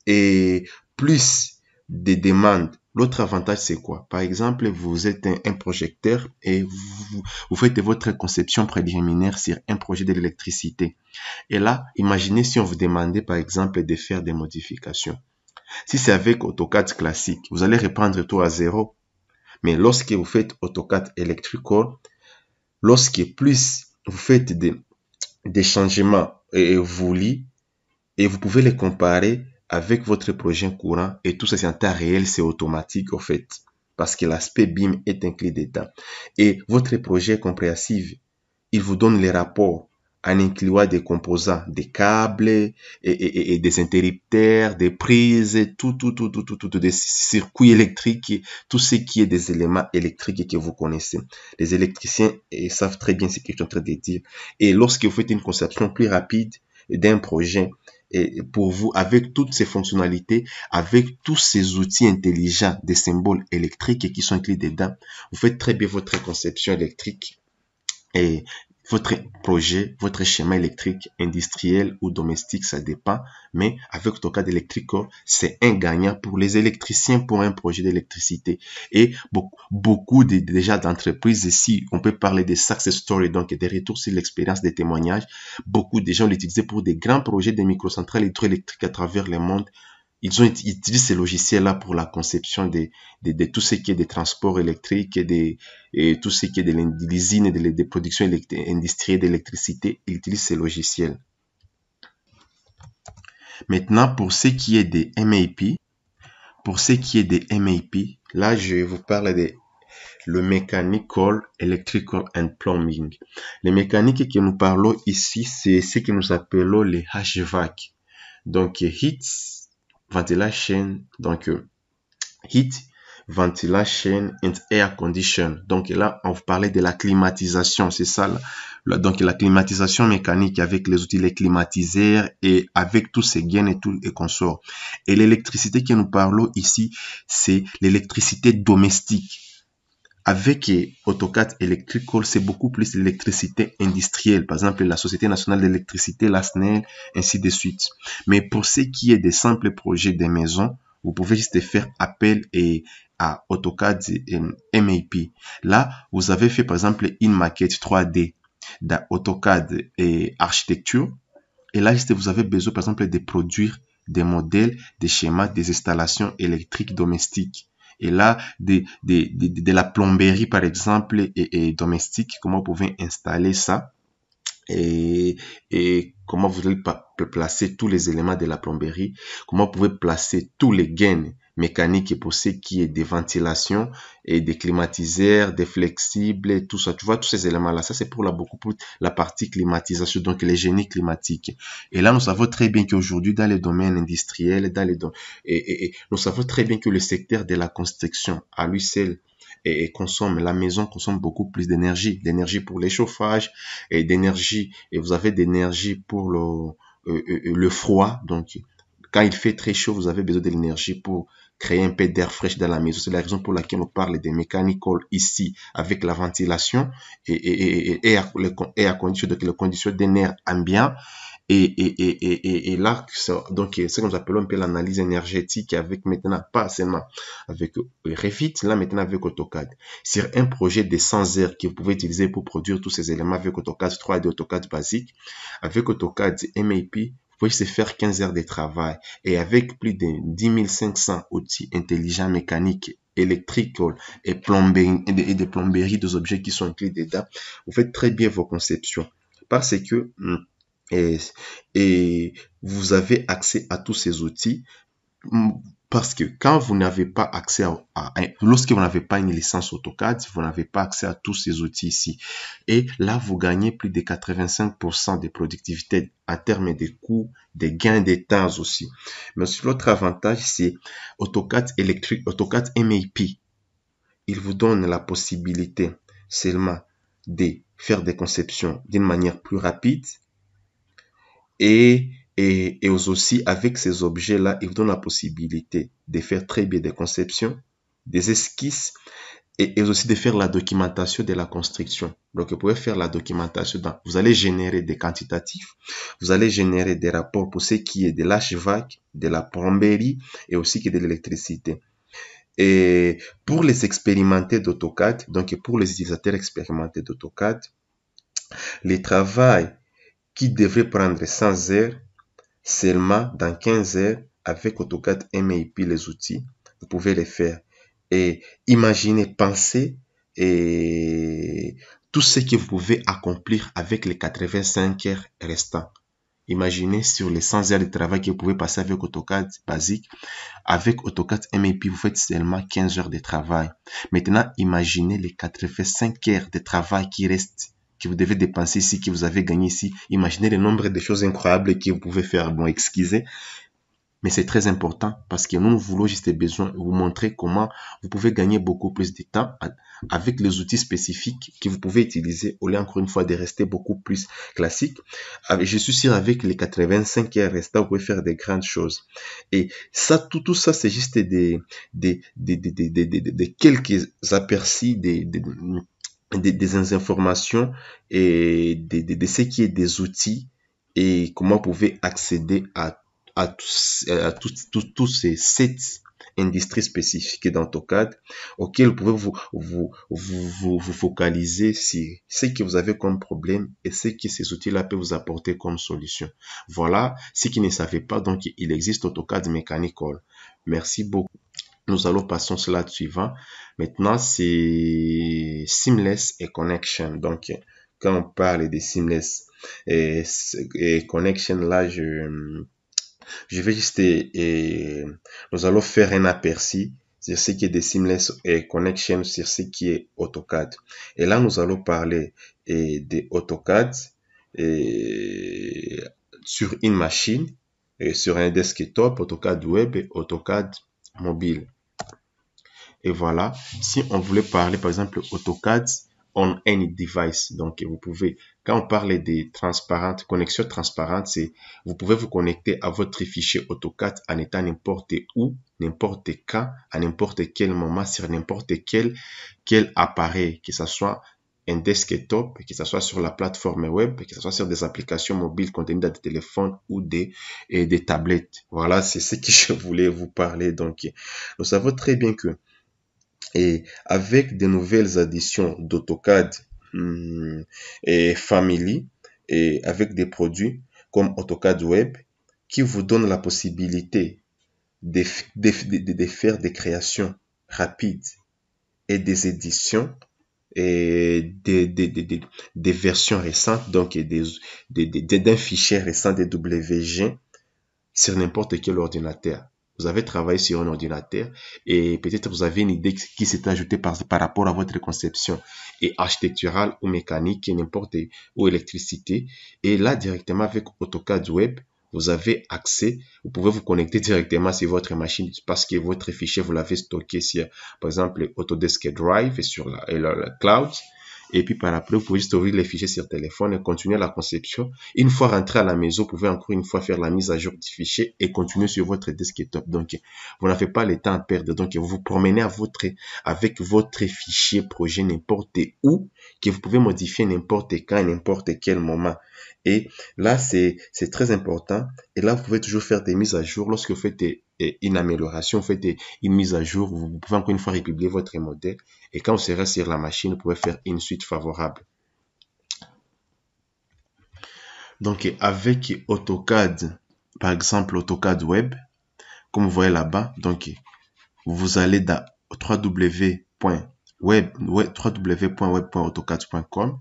Speaker 1: Et plus des demandes. L'autre avantage, c'est quoi Par exemple, vous êtes un, projecteur et vous, faites votre conception préliminaire sur un projet de l'électricité. Et là, imaginez si on vous demandait, par exemple, de faire des modifications. Si c'est avec AutoCAD classique, vous allez reprendre tout à zéro. Mais lorsque vous faites AutoCAD Electrical, lorsque plus vous faites des, changements et vous et vous pouvez les comparer avec votre projet courant et tout ça c'est en temps réel, c'est automatique en fait. Parce que l'aspect BIM est inclus d'état. Et votre projet compréhensif, il vous donne les rapports en incluant des composants, des câbles et, et, et, des interrupteurs, des prises, tout, tout, tout, tout, tout, tout, des circuits électriques, tout ce qui est des éléments électriques que vous connaissez. Les électriciens savent très bien ce que je suis en train de dire. Et lorsque vous faites une conception plus rapide d'un projet, et pour vous, avec toutes ces fonctionnalités, avec tous ces outils intelligents, des symboles électriques qui sont inclus dedans, vous faites très bien votre conception électrique et votre projet, votre schéma électrique, industriel ou domestique, ça dépend. Mais avec Tocad Electrico, c'est un gagnant pour les électriciens pour un projet d'électricité. Et beaucoup de, déjà d'entreprises ici, on peut parler des success stories, donc des retours sur l'expérience, des témoignages. Beaucoup de gens l'utilisaient pour des grands projets de microcentrales hydroélectriques à travers le monde ils, ont, ils utilisent ces logiciels-là pour la conception de, de, tout ce qui est des transports électriques et, des, et tout ce qui est de l'usine et de, des productions industrielles d'électricité. Ils utilisent ces logiciels. Maintenant, pour ce qui est des MAP, pour ce qui est des MAP, là, je vous parle de le Mechanical, Electrical and Plumbing. Les mécaniques que nous parlons ici, c'est ce que nous appelons les HVAC. Donc, HITS, ventilation, donc euh, heat ventilation and air condition. Donc là, on vous parlait de la climatisation, c'est ça. Donc la climatisation mécanique avec les outils, les climatiseurs et avec tous ces gains et tout et consorts. Et l'électricité que nous parlons ici, c'est l'électricité domestique avec AutoCAD Electrical, c'est beaucoup plus l'électricité industrielle. Par exemple, la Société nationale d'électricité, la SNEL, ainsi de suite. Mais pour ce qui est des simples projets de maisons, vous pouvez juste faire appel à AutoCAD euh, MAP. Là, vous avez fait par exemple une maquette 3D d'AutoCAD et architecture. Et là, vous avez besoin par exemple de produire des modèles, des schémas, des installations électriques domestiques. Et là, de, de, la plomberie, par exemple, et, domestique, comment vous pouvez installer ça et, comment vous allez placer tous les éléments de la plomberie, comment vous pouvez placer tous les gaines mécanique et pour ce qui est des ventilations et des climatiseurs, des flexibles et tout ça. Tu vois, tous ces éléments-là, ça c'est pour la, beaucoup plus la partie climatisation, donc les génies climatiques. Et là, nous savons très bien qu'aujourd'hui, dans les domaines industriels, dans les et, et, nous savons très bien que le secteur de la construction, à lui seul, et, consomme, la maison consomme beaucoup plus d'énergie, d'énergie pour les chauffages et d'énergie, et vous avez d'énergie pour le, euh, euh, le froid, donc quand il fait très chaud, vous avez besoin de l'énergie pour créer un peu d'air fraîche dans la maison. C'est la raison pour laquelle on parle des mécanicoles ici avec la ventilation et, et, et, et, à, et condition, les conditions d'air air et Et, et, et, et, là, donc, c'est ce que nous appelons un peu l'analyse énergétique avec maintenant, pas seulement avec euh, Refit, là maintenant avec AutoCAD. Sur un projet de 100 heures que vous pouvez utiliser pour produire tous ces éléments avec AutoCAD 3D, AutoCAD basique, avec AutoCAD MAP, vous se faire 15 heures de travail. Et avec plus de 10 500 outils intelligents mécaniques électriques et, plomberie, et des plomberie des objets qui sont inclus dedans. Vous faites très bien vos conceptions parce que hum, et vous avez accès à tous ces outils hum, parce que quand vous n'avez pas accès à, lorsque vous n'avez pas une licence AutoCAD, vous n'avez pas accès à tous ces outils ici. Et là, vous gagnez plus de 85% de productivité en termes de coûts, des gains de temps aussi. Mais l'autre avantage, c'est AutoCAD électrique, AutoCAD MAP. Il vous donne la possibilité seulement de faire des conceptions d'une manière plus rapide et et, et aussi, avec ces objets-là, ils vous donnent la possibilité de faire très bien des conceptions, des esquisses, et, et, aussi de faire la documentation de la construction. Donc, vous pouvez faire la documentation. vous allez générer des quantitatifs, vous allez générer des rapports pour ce qui est de l'HVAC, de la plomberie et aussi qui de l'électricité. Et pour les expérimentés d'AutoCAD, donc pour les utilisateurs expérimentés d'AutoCAD, les travail qui devraient prendre 100 heures Seulement, dans 15 heures, avec AutoCAD MIP, les outils, vous pouvez les faire. Et imaginez, pensez et tout ce que vous pouvez accomplir avec les 85 heures restantes. Imaginez sur les 100 heures de travail que vous pouvez passer avec AutoCAD basique. Avec AutoCAD MEP, vous faites seulement 15 heures de travail. Maintenant, imaginez les 85 heures de travail qui restent que vous devez dépenser ici, que vous avez gagné ici. Imaginez le nombre de choses incroyables que vous pouvez faire. Bon, excusez. Mais c'est très important parce que nous voulons juste besoin vous montrer comment vous pouvez gagner beaucoup plus de temps avec les outils spécifiques que vous pouvez utiliser au lieu encore une fois de rester beaucoup plus classique. Je suis sûr avec les 85 heures restantes, vous pouvez faire des grandes choses. Et ça, tout, tout ça, c'est juste des, des, quelques aperçus des, des, des, informations et de, ce qui est des outils et comment vous pouvez accéder à, à, tous, euh, à tous, tous, tous ces sites spécifiques auquel vous pouvez vous, vous, vous, vous, focaliser sur ce que vous avez comme problème et ce que ces outils-là peuvent vous apporter comme solution. Voilà ce qui ne savaient pas. Donc, il existe AutoCAD Mechanical. Merci beaucoup. Nous allons passer cela slide suivant. Maintenant, c'est Seamless et Connection. Donc, quand on parle de Seamless et, Connection, là, je, je vais juste... Et, nous allons faire un aperçu sur ce qui est de seamless et connection sur ce qui est AutoCAD. Et là, nous allons parler et, AutoCAD sur une machine, sur un desktop, AutoCAD web et AutoCAD mobile. Et voilà, si on voulait parler par exemple AutoCAD on any device, donc vous pouvez, quand on parle des transparentes, connexions transparentes, c'est vous pouvez vous connecter à votre fichier AutoCAD en étant n'importe où, n'importe quand, à n'importe quel moment, sur n'importe quel, quel appareil, que ce soit un desktop, que ce soit sur la plateforme web, que ce soit sur des applications mobiles contenues dans des téléphones ou des, des tablettes. Voilà, c'est ce que (laughs) je voulais vous parler. Donc, nous savons très bien que, et avec des nouvelles additions d'AutoCAD hmm, et Family, et avec des produits comme AutoCAD Web, qui vous donne la possibilité de faire des créations rapides et des éditions et des, des, des, des, versions récentes, donc des, d'un fichier récent des WG sur n'importe quel ordinateur. Vous avez travaillé sur un ordinateur et peut-être vous avez une idée qui s'est ajoutée par, rapport à votre conception et architecturale ou mécanique, n'importe, ou électricité. Et là, directement avec AutoCAD Web, vous avez accès, vous pouvez vous connecter directement sur votre machine parce que votre fichier, vous l'avez stocké sur, par exemple, Autodesk Drive et sur la, la cloud. Et puis par après, vous pouvez juste ouvrir les fichiers sur téléphone et continuer la conception. Une fois rentré à la maison, vous pouvez encore une fois faire la mise à jour du fichier et continuer sur votre desktop. Donc, vous n'avez pas le temps à perdre. Donc, vous vous promenez à avec votre fichier projet n'importe où, que vous pouvez modifier n'importe quand, n'importe quel moment. Et là, c'est très important. Et là, vous pouvez toujours faire des mises à jour lorsque vous faites des une amélioration, en fait, une mise à jour. Vous pouvez encore une fois républier votre modèle. Et quand on sera sur la machine, vous pouvez faire une suite favorable. Donc, avec AutoCAD, par exemple, AutoCAD Web, comme vous voyez là-bas, donc, vous allez dans www.web.autocad.com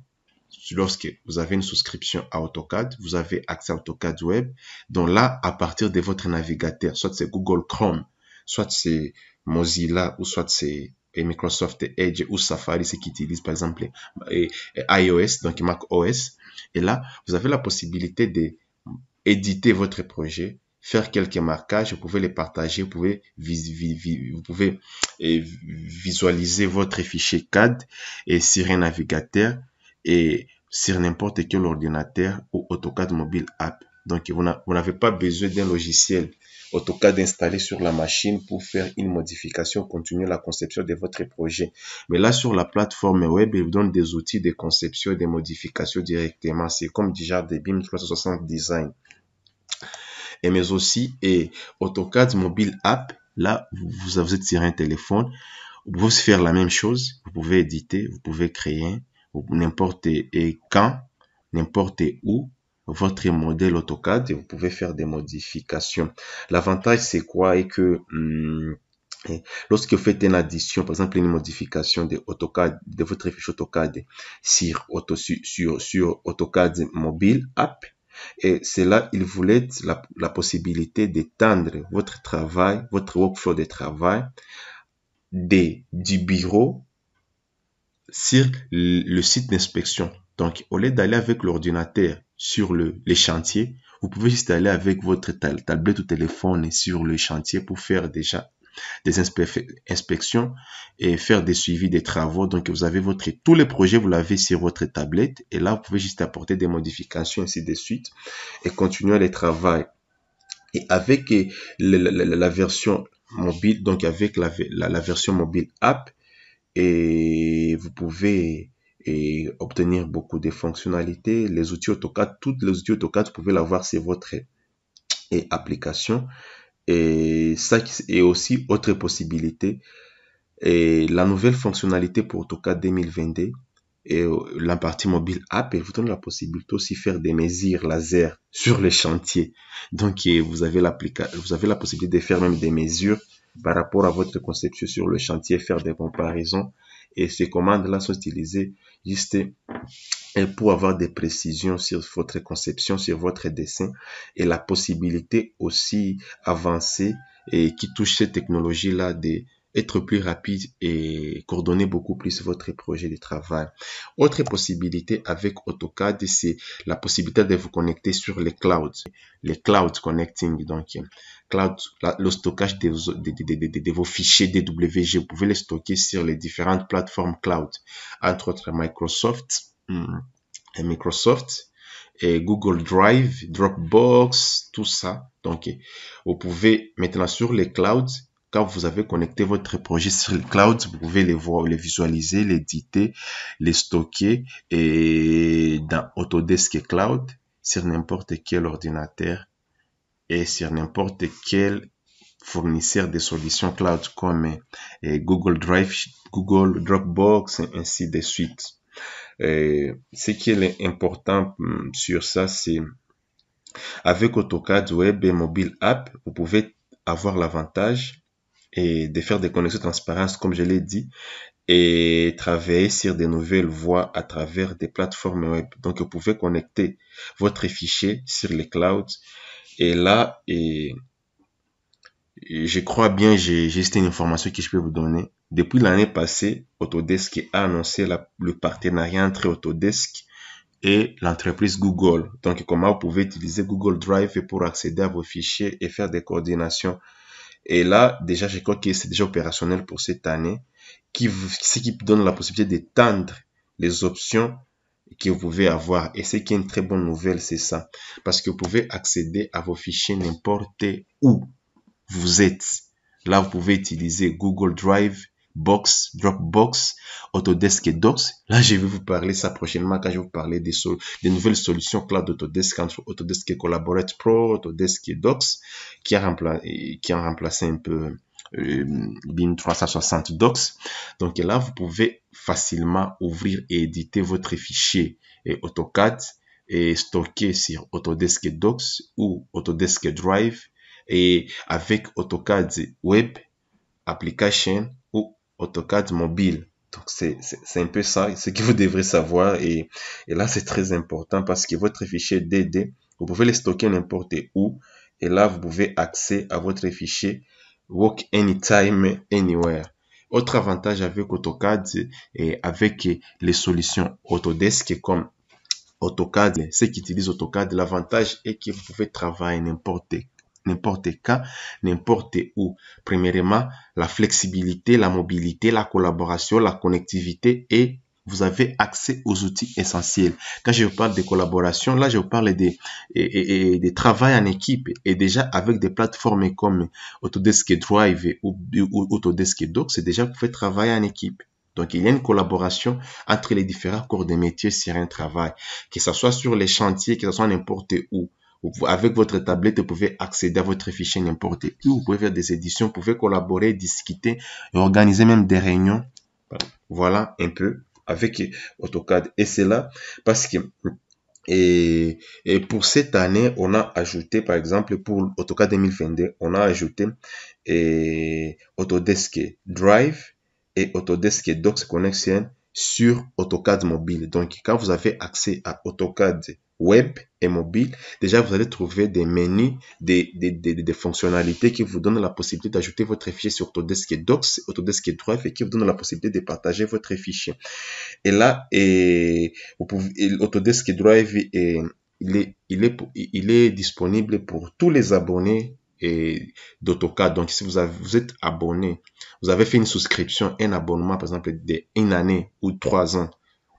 Speaker 1: lorsque vous avez une souscription à AutoCAD, vous avez accès à AutoCAD Web. Donc là, à partir de votre navigateur, soit c'est Google Chrome, soit c'est Mozilla, ou soit c'est Microsoft Edge ou Safari, ce qui utilisent par exemple iOS, donc Mac OS. Et là, vous avez la possibilité d'éditer votre projet, faire quelques marquages, vous pouvez les partager, vous pouvez, vous pouvez visualiser votre fichier CAD et sur un navigateur et sur n'importe quel ordinateur ou AutoCAD mobile app. Donc, vous n'avez pas besoin d'un logiciel AutoCAD installé sur la machine pour faire une modification, continuer la conception de votre projet. Mais là, sur la plateforme web, il vous donne des outils de conception et de modification directement. C'est comme déjà des BIM 360 Design. Et mais aussi, et AutoCAD mobile app, là, vous, avez êtes sur un téléphone. Vous pouvez faire la même chose. Vous pouvez éditer, vous pouvez créer n'importe et quand, n'importe où, votre modèle AutoCAD vous pouvez faire des modifications. L'avantage, c'est quoi Et que hmm, lorsque vous faites une addition, par exemple une modification de AutoCAD, de votre fiche AutoCAD sur, auto, sur, AutoCAD mobile app, et cela, il vous laisse la, possibilité d'étendre votre travail, votre workflow de travail des, du bureau sur le site d'inspection. Donc, au lieu d'aller avec l'ordinateur sur le, les chantiers, vous pouvez juste aller avec votre tablette ou téléphone sur le chantier pour faire déjà des inspections et faire des suivis des travaux. Donc, vous avez votre, tous les projets, vous l'avez sur votre tablette et là, vous pouvez juste apporter des modifications ainsi de suite et continuer les travail. Et avec euh, la, version mobile, donc avec la version mobile app, et vous pouvez obtenir beaucoup de fonctionnalités. Les outils AutoCAD, tous les outils AutoCAD, vous pouvez l'avoir sur votre et application. Et ça, c'est aussi autre possibilité, et la nouvelle fonctionnalité pour AutoCAD 2022 et euh, la partie mobile app et vous donne la possibilité aussi de faire des mesures laser sur les chantiers. Donc vous avez l'application, vous avez la possibilité de faire même des mesures par rapport à votre conception sur le chantier, faire des comparaisons. Et ces commandes-là sont utilisées juste pour avoir des précisions sur votre conception, sur votre dessin et la possibilité aussi avancée et qui touche ces technologies-là d'être plus rapide et coordonner beaucoup plus votre projet de travail. Autre possibilité avec AutoCAD, c'est la possibilité de vous connecter sur les clouds, les cloud connecting. Donc, cloud, le stockage de, vos fichiers DWG. Vous pouvez les stocker sur les différentes plateformes cloud, entre autres Microsoft, hmm, et Microsoft, Google Drive, Dropbox, tout ça. Donc, vous pouvez maintenant sur les clouds, quand vous avez connecté votre projet sur le cloud, vous pouvez les voir, les visualiser, l'éditer, les stocker et dans Autodesk Cloud sur n'importe quel ordinateur et sur n'importe quel fournisseur de solutions cloud comme eh, Google Drive, Google Dropbox, ainsi de suite. Eh, ce qui est important hmm, sur ça, c'est avec AutoCAD Web et Mobile App, vous pouvez avoir l'avantage et eh, de faire des connexions transparentes, comme je l'ai dit, et travailler sur des nouvelles voies à travers des plateformes web. Donc, vous pouvez connecter votre fichier sur les clouds et là, je crois bien, j'ai juste une information que je peux vous donner. Depuis l'année passée, Autodesk a annoncé le partenariat entre Autodesk et l'entreprise Google. Donc, comment vous pouvez utiliser Google Drive pour accéder à vos fichiers et faire des coordinations. Et là, déjà, je crois que c'est déjà opérationnel pour cette année, qui, ce qui donne la possibilité d'étendre les options que vous pouvez avoir. Et c'est qui une très bonne nouvelle, c'est ça. Parce que vous pouvez accéder à vos fichiers n'importe où vous êtes. Là, vous pouvez utiliser Google Drive, Box, Dropbox, Autodesk et Docs. Là, je vais vous parler ça prochainement quand je vous parler des, nouvelles solutions cloud d'Autodesk entre Autodesk et Collaborate Pro, Autodesk et Docs, qui a, remplacé, qui a remplacé un peu euh, BIM 360 Docs. Donc là, vous pouvez facilement ouvrir et éditer votre fichier et AutoCAD et stocker sur Autodesk Docs ou Autodesk Drive et avec AutoCAD Web Application ou AutoCAD Mobile. Donc c'est un peu ça, ce que vous devrez savoir et, et là c'est très important parce que votre fichier DD, vous pouvez le stocker n'importe où et là vous pouvez accéder à votre fichier Work Anytime Anywhere. Autre avantage avec AutoCAD et avec les solutions Autodesk comme AutoCAD, ceux qui utilisent AutoCAD, l'avantage est que vous pouvez travailler n'importe n'importe quand, n'importe où. Premièrement, la flexibilité, la mobilité, la collaboration, la connectivité et vous avez accès aux outils essentiels. Quand je parle de collaboration, là, je vous parle des, et, et, et des travail en équipe et déjà avec des plateformes comme Autodesk Drive ou, Autodesk Docs, c'est déjà vous pouvez travailler en équipe. Donc, il y a une collaboration entre les différents corps de métier sur un travail, que ce soit sur les chantiers, que ce soit n'importe où. avec votre tablette, vous pouvez accéder à votre fichier n'importe où, vous pouvez faire des éditions, vous pouvez collaborer, discuter et organiser même des réunions. Voilà un peu avec AutoCAD. Et c'est là parce que et, et, pour cette année, on a ajouté, par exemple, pour AutoCAD 2022, on a ajouté et, Autodesk Drive et Autodesk Docs Connection sur AutoCAD mobile. Donc, quand vous avez accès à AutoCAD web et mobile, déjà vous allez trouver des menus, des, fonctionnalités qui vous donnent la possibilité d'ajouter votre fichier sur Autodesk Docs, Autodesk Drive et qui vous donnent la possibilité de partager votre fichier. Et là, et, vous pouvez, Autodesk Drive est, il, est, il, est, il est disponible pour tous les abonnés d'AutoCAD. Donc, si vous, vous êtes abonné, vous avez fait une souscription, un abonnement, par exemple, d'une année ou trois ans,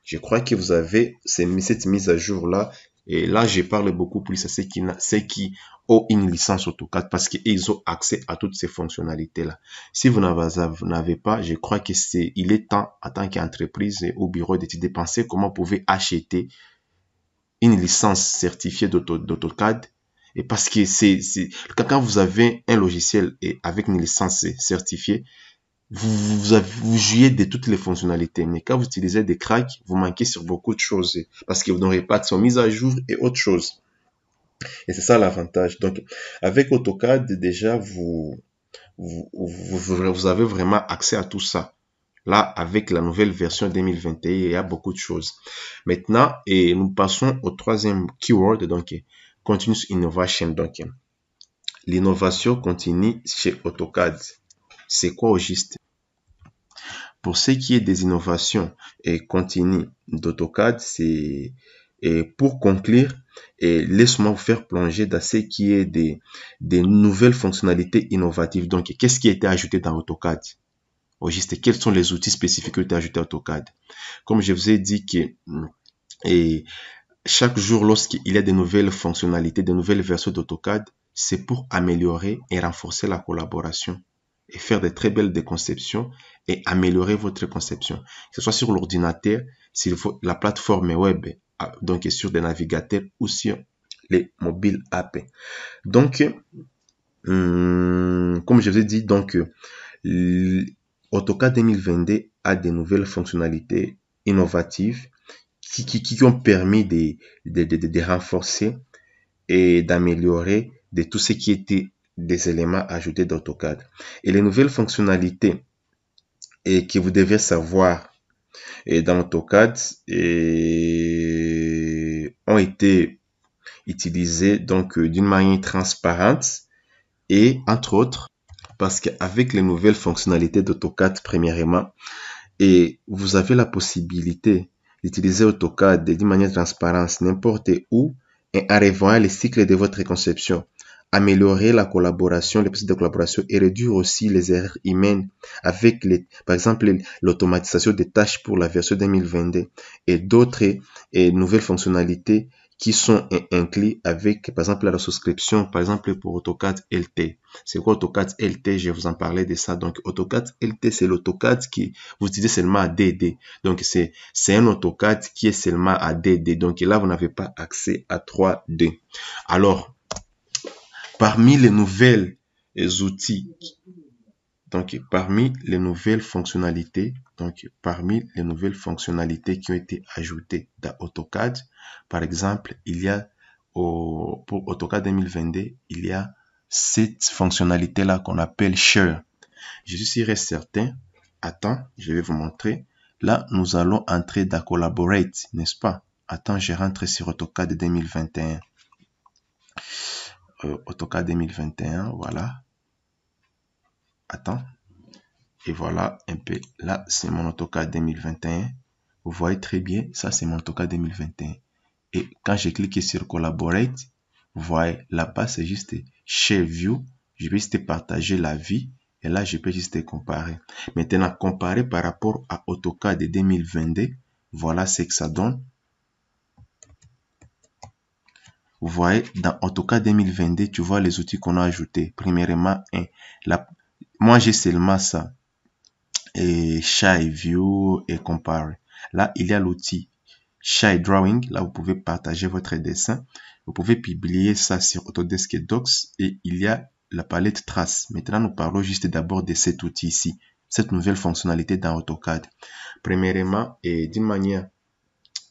Speaker 1: je crois que vous avez cette mise à jour-là et là, je parle beaucoup plus à ceux qui, ont une licence AutoCAD parce qu'ils ont accès à toutes ces fonctionnalités-là. Si vous n'avez pas, je crois que c'est, il est temps, en tant qu'entreprise au bureau d'études, de penser comment vous pouvez acheter une licence certifiée d'AutoCAD. Et parce que c'est, quand vous avez un logiciel et avec une licence certifiée, vous, vous, jouez de toutes les fonctionnalités, mais quand vous utilisez des cracks, vous manquez sur beaucoup de choses parce que vous n'aurez pas de son mise à jour et autre chose. Et c'est ça l'avantage. Donc, avec AutoCAD, déjà, vous, vous, vous, avez vraiment accès à tout ça. Là, avec la nouvelle version 2021, il y a beaucoup de choses. Maintenant, et nous passons au troisième keyword, donc Continuous Innovation. Donc, l'innovation continue chez AutoCAD c'est quoi au juste Pour ce qui est des innovations et continues d'AutoCAD, c'est et pour conclure, et laisse-moi vous faire plonger dans ce qui est des, nouvelles fonctionnalités innovatives. Donc, qu'est-ce qui a été ajouté dans AutoCAD Au juste, quels sont les outils spécifiques qui ont été ajoutés à AutoCAD Comme je vous ai dit que et chaque jour, lorsqu'il y a de nouvelles fonctionnalités, de nouvelles versions d'AutoCAD, c'est pour améliorer et renforcer la collaboration faire des très belles déconceptions et améliorer votre conception. Que ce soit sur l'ordinateur, sur la plateforme web, ah, donc sur des navigateurs ou sur les mobiles app. Donc, hum, comme je vous ai dit, donc, euh, AutoCAD 2022 a des nouvelles fonctionnalités innovatives qui, ont permis de, de, de renforcer et d'améliorer de tout ce qui était des éléments ajoutés d'AutoCAD. Et les nouvelles fonctionnalités et que vous devez savoir dans AutoCAD ont été utilisées donc euh, d'une manière transparente et entre autres parce qu'avec les nouvelles fonctionnalités d'AutoCAD premièrement et vous avez la possibilité d'utiliser AutoCAD d'une manière transparente n'importe où et en à les cycles de votre conception améliorer la collaboration, les possibilités de collaboration et réduire aussi les erreurs humaines avec, les, par exemple, l'automatisation des tâches pour la version 2022 et d'autres nouvelles fonctionnalités qui sont inclus avec, par exemple, la souscription, par exemple, pour AutoCAD LT. C'est quoi AutoCAD LT? Je vous en parlais de ça. Donc, AutoCAD LT, c'est l'AutoCAD qui vous dit seulement à DD. Donc, c'est, c'est un AutoCAD qui est seulement à DD. Donc, là, vous n'avez pas accès à 3D. Alors, parmi les nouvelles outils, donc parmi les nouvelles fonctionnalités, donc parmi les nouvelles fonctionnalités qui ont été ajoutées dans AutoCAD, par exemple, il y a au, pour AutoCAD 2022, il y a cette fonctionnalité-là qu'on appelle Share. Je suis certain. Attends, je vais vous montrer. Là, nous allons entrer dans Collaborate, n'est-ce pas? Attends, je rentre sur AutoCAD 2021. Euh, AutoCAD 2021, voilà. Attends. Et voilà un peu. Là, c'est mon AutoCAD 2021. Vous voyez très bien, ça c'est mon AutoCAD 2021. Et quand j'ai cliqué sur Collaborate, vous voyez, là-bas, c'est juste Share View. Je vais juste partager la vie. Et là, je peux juste comparer. Maintenant, comparer par rapport à AutoCAD 2022. Voilà ce que ça donne. Vous voyez, dans AutoCAD 2022, tu vois les outils qu'on a ajoutés. Premièrement, la, moi j'ai seulement ça. Et Shy View et Compare. Là, il y a l'outil Shy Drawing. Là, vous pouvez partager votre dessin. Vous pouvez publier ça sur Autodesk et Docs. Et il y a la palette Trace. Maintenant, nous parlons juste d'abord de cet outil ici. Cette nouvelle fonctionnalité dans AutoCAD. Premièrement, et d'une manière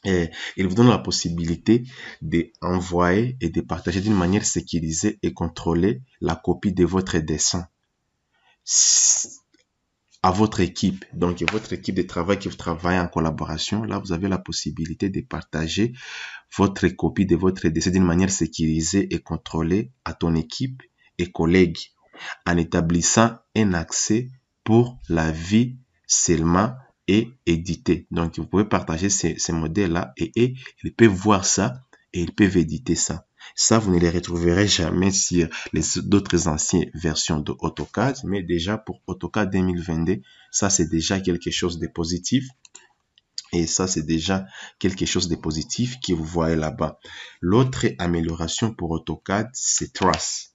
Speaker 1: eh, il vous donne la possibilité d'envoyer et de partager d'une manière sécurisée et contrôlée la copie de votre dessin à votre équipe. Donc, votre équipe de travail qui travaille en collaboration, là, vous avez la possibilité de partager votre copie de votre dessin d'une manière sécurisée et contrôlée à ton équipe et collègues en établissant un accès pour la vie seulement et éditer. Donc, vous pouvez partager ces, modèles-là et, ils peuvent voir ça et ils peuvent éditer ça. Ça, vous ne les retrouverez jamais sur les d'autres anciennes versions de AutoCAD, mais déjà pour AutoCAD 2022, ça c'est déjà quelque chose de positif. Et ça, c'est déjà quelque chose de positif que vous voyez là-bas. L'autre amélioration pour AutoCAD, c'est Trace.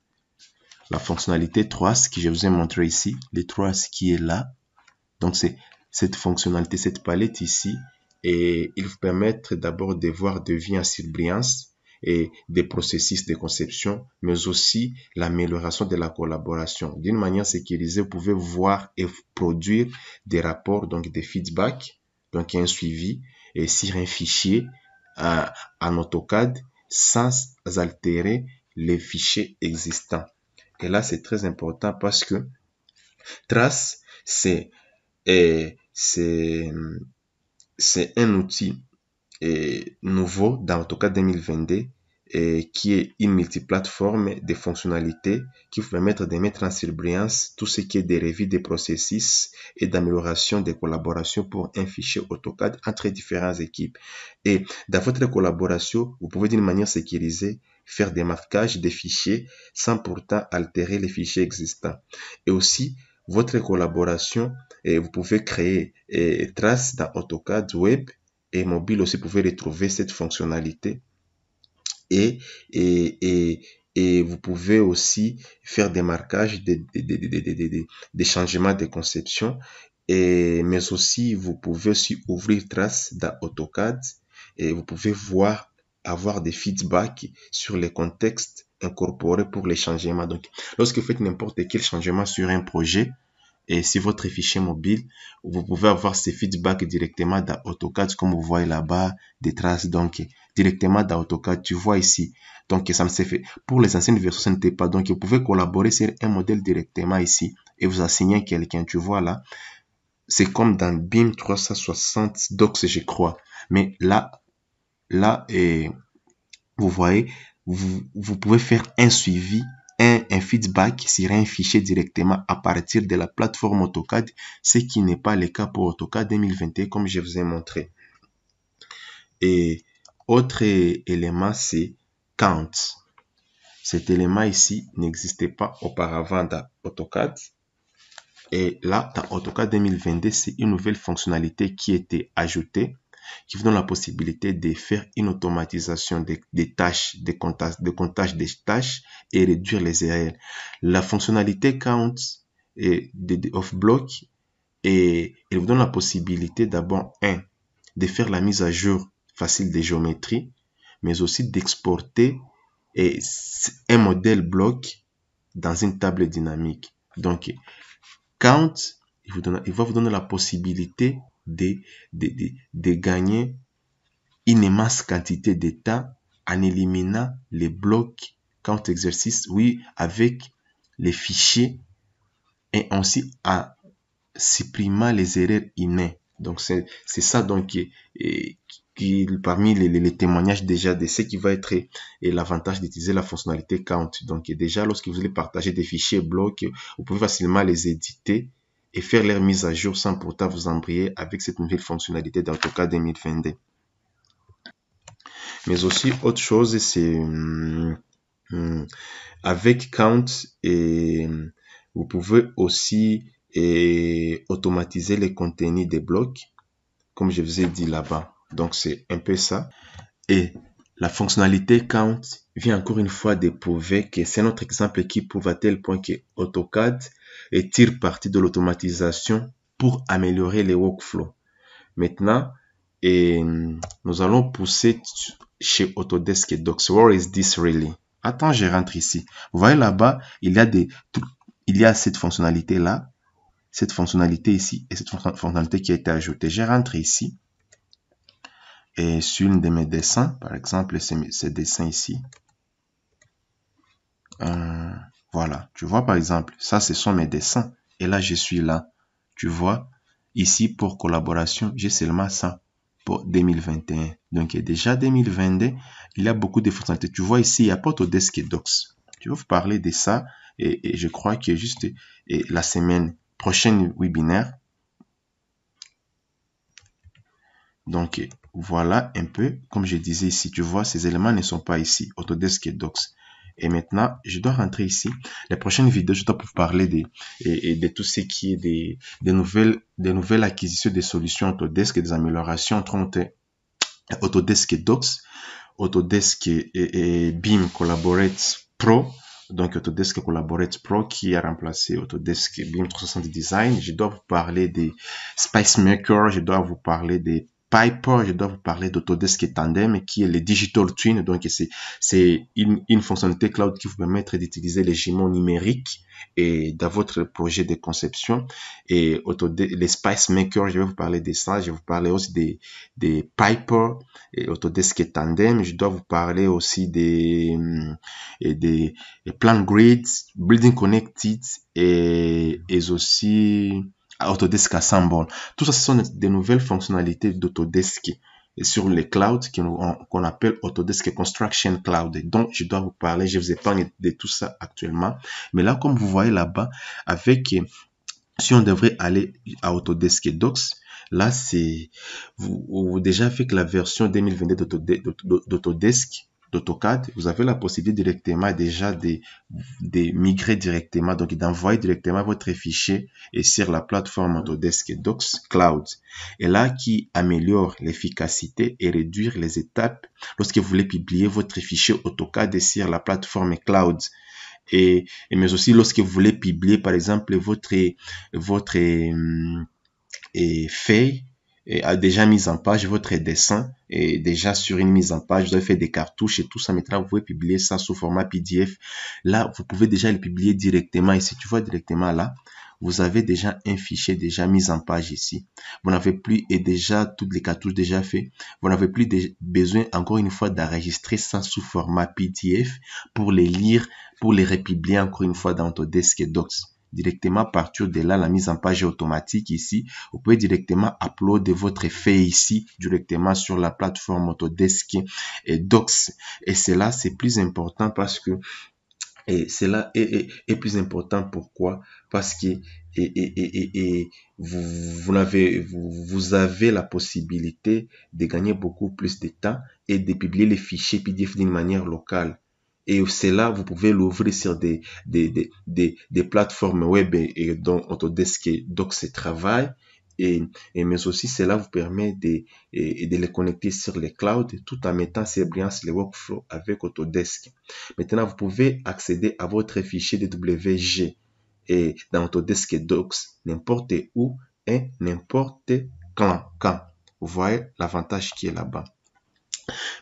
Speaker 1: La fonctionnalité Trace que je vous ai montré ici, les Trace qui est là. Donc, c'est cette fonctionnalité, cette palette ici, et il vous permet d'abord de voir de vie en surbrillance et des processus de conception, mais aussi l'amélioration de la collaboration. D'une manière sécurisée, vous pouvez voir et produire des rapports, donc des feedbacks, donc un suivi, et sur un fichier euh, en AutoCAD sans altérer les fichiers existants. Et là, c'est très important parce que Trace, c'est c'est un outil nouveau dans AutoCAD 2022 et qui est une multiplateforme de fonctionnalités qui vous permettent de mettre en surbrillance tout ce qui est des revues des processus et d'amélioration des collaborations pour un fichier AutoCAD entre différentes équipes. Et dans votre collaboration, vous pouvez d'une manière sécurisée faire des marquages des fichiers sans pourtant altérer les fichiers existants. Et aussi, votre collaboration et vous pouvez créer et trace dans AutoCAD web et mobile aussi. Vous pouvez retrouver cette fonctionnalité et, et, et, vous pouvez aussi faire des marquages, des, des, changements de conception. Et, mais aussi, vous pouvez aussi ouvrir trace dans AutoCAD et vous pouvez voir avoir des feedbacks sur les contextes incorporés pour les changements. Donc, lorsque vous faites n'importe quel changement sur un projet, et si votre fichier mobile, vous pouvez avoir ces feedbacks directement dans AutoCAD, comme vous voyez là-bas, des traces, donc directement dans AutoCAD, tu vois ici. Donc ça me s'est fait. Pour les anciennes versions, ce n'était pas. Donc vous pouvez collaborer sur un modèle directement ici et vous assigner quelqu'un, tu vois là. C'est comme dans BIM 360 Docs, je crois. Mais là, là, et vous voyez, vous, pouvez faire un suivi un, feedback sur un fichier directement à partir de la plateforme AutoCAD, ce qui n'est pas le cas pour AutoCAD 2021 comme je vous ai montré. Et autre élément, c'est count. Cet élément ici n'existait pas auparavant dans AutoCAD. Et là, dans AutoCAD 2022, c'est une nouvelle fonctionnalité qui était ajoutée qui vous donne la possibilité de faire une automatisation des, tâches, des comptages, des tâches et réduire les erreurs. La fonctionnalité count et de, off block et elle vous donne la possibilité d'abord un de faire la mise à jour facile des géométries, mais aussi d'exporter un modèle bloc dans une table dynamique. Donc, Count, il, vous il va vous donner la possibilité de, gagner une immense quantité d'état en éliminant les blocs quand exercice, oui, avec les fichiers et aussi en supprimant les erreurs innées. Donc c'est ça donc qui, qui parmi les, témoignages déjà de ce qui va être l'avantage d'utiliser la fonctionnalité count. Donc déjà lorsque vous voulez partager des fichiers blocs, vous pouvez facilement les éditer faire leur mise à jour sans pourtant vous embrayer avec cette nouvelle fonctionnalité d'AutoCAD 2022. Mais aussi, autre chose, c'est hum, hum, avec Count, et hum, vous pouvez aussi et, automatiser les contenus des blocs, comme je vous ai dit là-bas. Donc, c'est un peu ça. Et la fonctionnalité count vient encore une fois de prouver que c'est notre exemple qui prouve à tel point que AutoCAD et tire parti de l'automatisation pour améliorer les workflows. Maintenant, hum, nous allons pousser chez Autodesk et Docs. is this really? Attends, je rentre ici. Vous voyez là-bas, il y a des, il y a cette fonctionnalité là, cette fonctionnalité ici et cette fonctionnalité qui a été ajoutée. Je rentre ici et sur une de mes dessins, par exemple, ces dessin ici. Euh, voilà, tu vois par exemple, ça ce sont mes dessins. Et là, je suis là. Tu vois, ici pour collaboration, j'ai seulement ça pour 2021. Donc, déjà 2022, il y a beaucoup de fonctionnalités. Tu vois ici, il y a Portodesk et Docs. Tu vais vous parler de ça et, je crois que juste et la semaine prochaine webinaire. Donc, voilà un peu, comme je disais ici, tu vois, ces éléments ne sont pas ici, Autodesk et Docs. Et maintenant, je dois rentrer ici. Les prochaines vidéos, je dois vous parler de, et, de tout ce qui est des, nouvelles, des nouvelles acquisitions des solutions Autodesk et des améliorations entre Autodesk et Docs, Autodesk et, BIM Collaborate Pro donc Autodesk Collaborate Pro qui a remplacé Autodesk BIM 360 Design. Je dois vous parler des SpiceMaker, je dois vous parler des Piper, je dois vous parler d'Autodesk et Tandem, qui est le Digital Twin. Donc, c'est une, une, fonctionnalité cloud qui vous permet d'utiliser les jumeaux numériques et dans votre projet de conception. Et Autodesk, les Spice Maker, je vais vous parler de ça. Je vais vous parler aussi des, des Piper et Autodesk et Tandem. Je dois vous parler aussi des, des, des Plan Grids, Building Connected et, et aussi Autodesk Assemble. Tout ça, ce sont des nouvelles fonctionnalités d'Autodesk sur les clouds qu'on appelle Autodesk Construction Cloud, Donc, je dois vous parler, je vous épargne de tout ça actuellement. Mais là, comme vous voyez là-bas, avec, euh, si on devrait aller à Autodesk Docs, là, c'est, vous, avez déjà avec la version 2022 d'Autodesk, d'AutoCAD, vous avez la possibilité directement déjà de, de migrer directement, donc d'envoyer directement votre fichier et sur la plateforme Autodesk Docs Cloud. Et là, qui améliore l'efficacité et réduire les étapes lorsque vous voulez publier votre fichier AutoCAD sur la plateforme Cloud. Et, mais aussi lorsque vous voulez publier, par exemple, votre, votre, euh, et feuille a déjà mis en page votre dessin et déjà sur une mise en page, vous avez fait des cartouches et tout ça. Maintenant, vous pouvez publier ça sous format PDF. Là, vous pouvez déjà le publier directement. Et si tu vois directement là, vous avez déjà un fichier déjà mis en page ici. Vous n'avez plus et déjà toutes les cartouches déjà faites. Vous n'avez plus besoin encore une fois d'enregistrer ça sous format PDF pour les lire, pour les republier encore une fois dans votre et Docs directement à partir de là, la mise en page est automatique ici. Vous pouvez directement uploader votre effet ici, directement sur la plateforme Autodesk et Docs. Et cela, c'est plus important parce que et cela est, plus important. Pourquoi Parce que et, et, et, vous, avez, vous, avez la possibilité de gagner beaucoup plus de temps et de publier les fichiers PDF d'une manière locale. Et cela, vous pouvez l'ouvrir sur des, des, des, des, des plateformes web et, dont Autodesk et Docs travaille. Et, et, mais aussi cela vous permet de, de les connecter sur les clouds tout en mettant ces brillances, les workflows avec Autodesk. Maintenant, vous pouvez accéder à votre fichier DWG et dans Autodesk Docs n'importe où et n'importe quand, quand. Vous voyez l'avantage qui est là-bas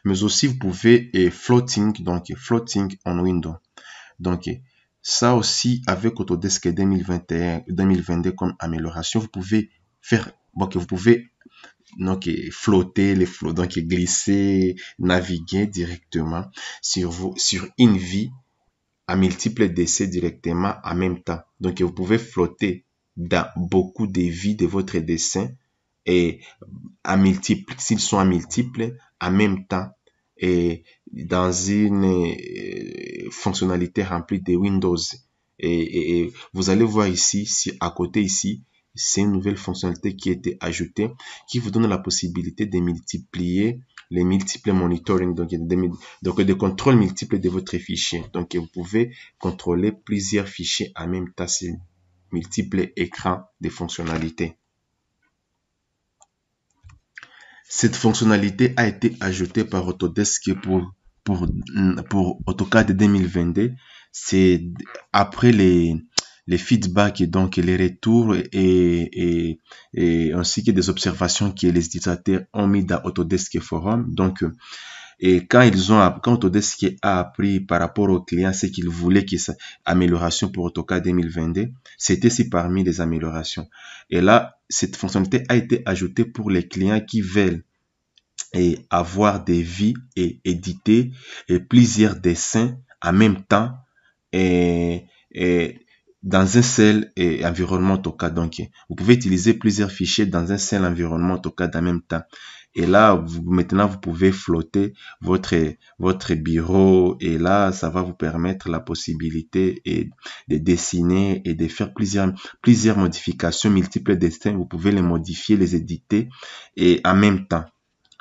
Speaker 1: mais aussi vous pouvez eh, floating donc eh, floating en window donc eh, ça aussi avec Autodesk 2021 2022 comme amélioration vous pouvez faire vous pouvez donc flotter les flots donc glisser naviguer directement sur vous sur à multiples décès directement en même temps donc vous pouvez flotter dans beaucoup de vies de votre dessin et à multiples, s'ils sont à multiples, à même temps, et dans une euh, fonctionnalité remplie de Windows. Et, vous allez voir ici, si à côté ici, c'est une nouvelle fonctionnalité qui a été ajoutée, qui vous donne la possibilité de multiplier les multiples monitoring, donc, de donc multiple multiples de votre fichier. Donc vous pouvez contrôler plusieurs fichiers à même temps, multiples écrans de fonctionnalités. Cette fonctionnalité a été ajoutée par Autodesk pour, pour, pour AutoCAD 2022. C'est après les, les feedbacks et donc les retours et, et, et, ainsi que des observations que les utilisateurs ont mis dans Autodesk Forum. Donc, et quand ils ont, quand Autodesk a appris par rapport aux clients ce qu'ils voulaient que amélioration pour AutoCAD 2022, c'était si parmi les améliorations. Et là, cette fonctionnalité a été ajoutée pour les clients qui veulent avoir des vies et éditer et plusieurs dessins en même temps et, dans un seul environnement AutoCAD. Donc, vous pouvez utiliser plusieurs fichiers dans un seul environnement AutoCAD en même temps. Et là, vous, maintenant, vous pouvez flotter votre, votre bureau et là, ça va vous permettre la possibilité de dessiner et de faire plusieurs, plusieurs modifications, multiples destins. Vous pouvez les modifier, les éditer et en même temps.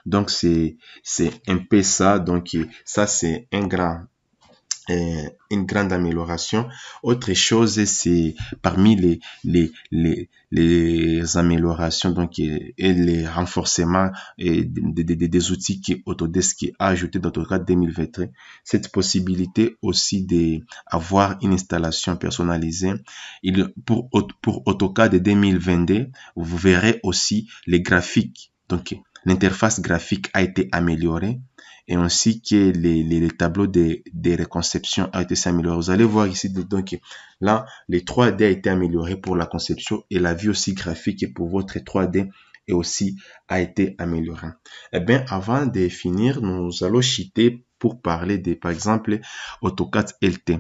Speaker 1: Donc, c'est, c'est un peu ça. Donc, ça, c'est un grand, euh, une grande amélioration. Autre chose, c'est parmi les, les, améliorations donc, et, les renforcements et des, outils qui Autodesk a ajouté dans AutoCAD 2023, cette possibilité aussi d'avoir une installation personnalisée. Il, pour, pour AutoCAD 2022, vous verrez aussi les graphiques. Donc, l'interface graphique a été améliorée et ainsi que les, les, tableaux des, des réconceptions a été amélioré. Vous allez voir ici, donc là, les 3D a été amélioré pour la conception et la vue aussi graphique pour votre 3D et aussi a été améliorée. Eh bien, avant de finir, nous allons chiter pour parler des, par exemple, AutoCAD LT.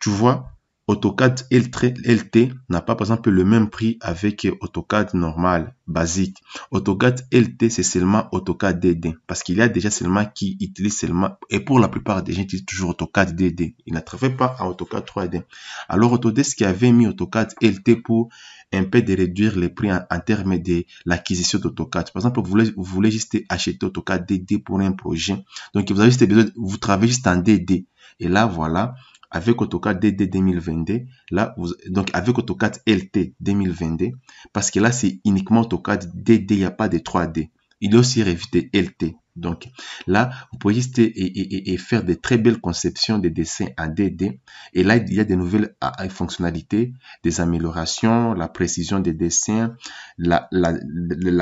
Speaker 1: Tu vois, AutoCAD LT n'a pas par exemple le même prix avec AutoCAD normal, basique. AutoCAD LT, c'est seulement AutoCAD DD. Parce qu'il y a déjà seulement qui utilise seulement, et pour la plupart des gens, utilisent toujours AutoCAD DD. Ils ne pas à AutoCAD 3D. Alors Autodesk qui avait mis AutoCAD LT pour un peu de réduire les prix en, termes de l'acquisition d'AutoCAD. Par exemple, vous voulez, vous voulez juste acheter AutoCAD DD pour un projet. Donc, vous avez juste besoin, vous travaillez juste en DD. Et là, voilà, avec AutoCAD DD 2022, là, donc avec AutoCAD LT 2022, parce que là, c'est uniquement AutoCAD DD, il n'y a pas de 3D. Il est aussi révité LT. Donc là, vous pouvez juste et, faire des très belles conceptions des dessins en DD. Et là, il y a des nouvelles ah, ah, fonctionnalités, des améliorations, la précision des dessins, la,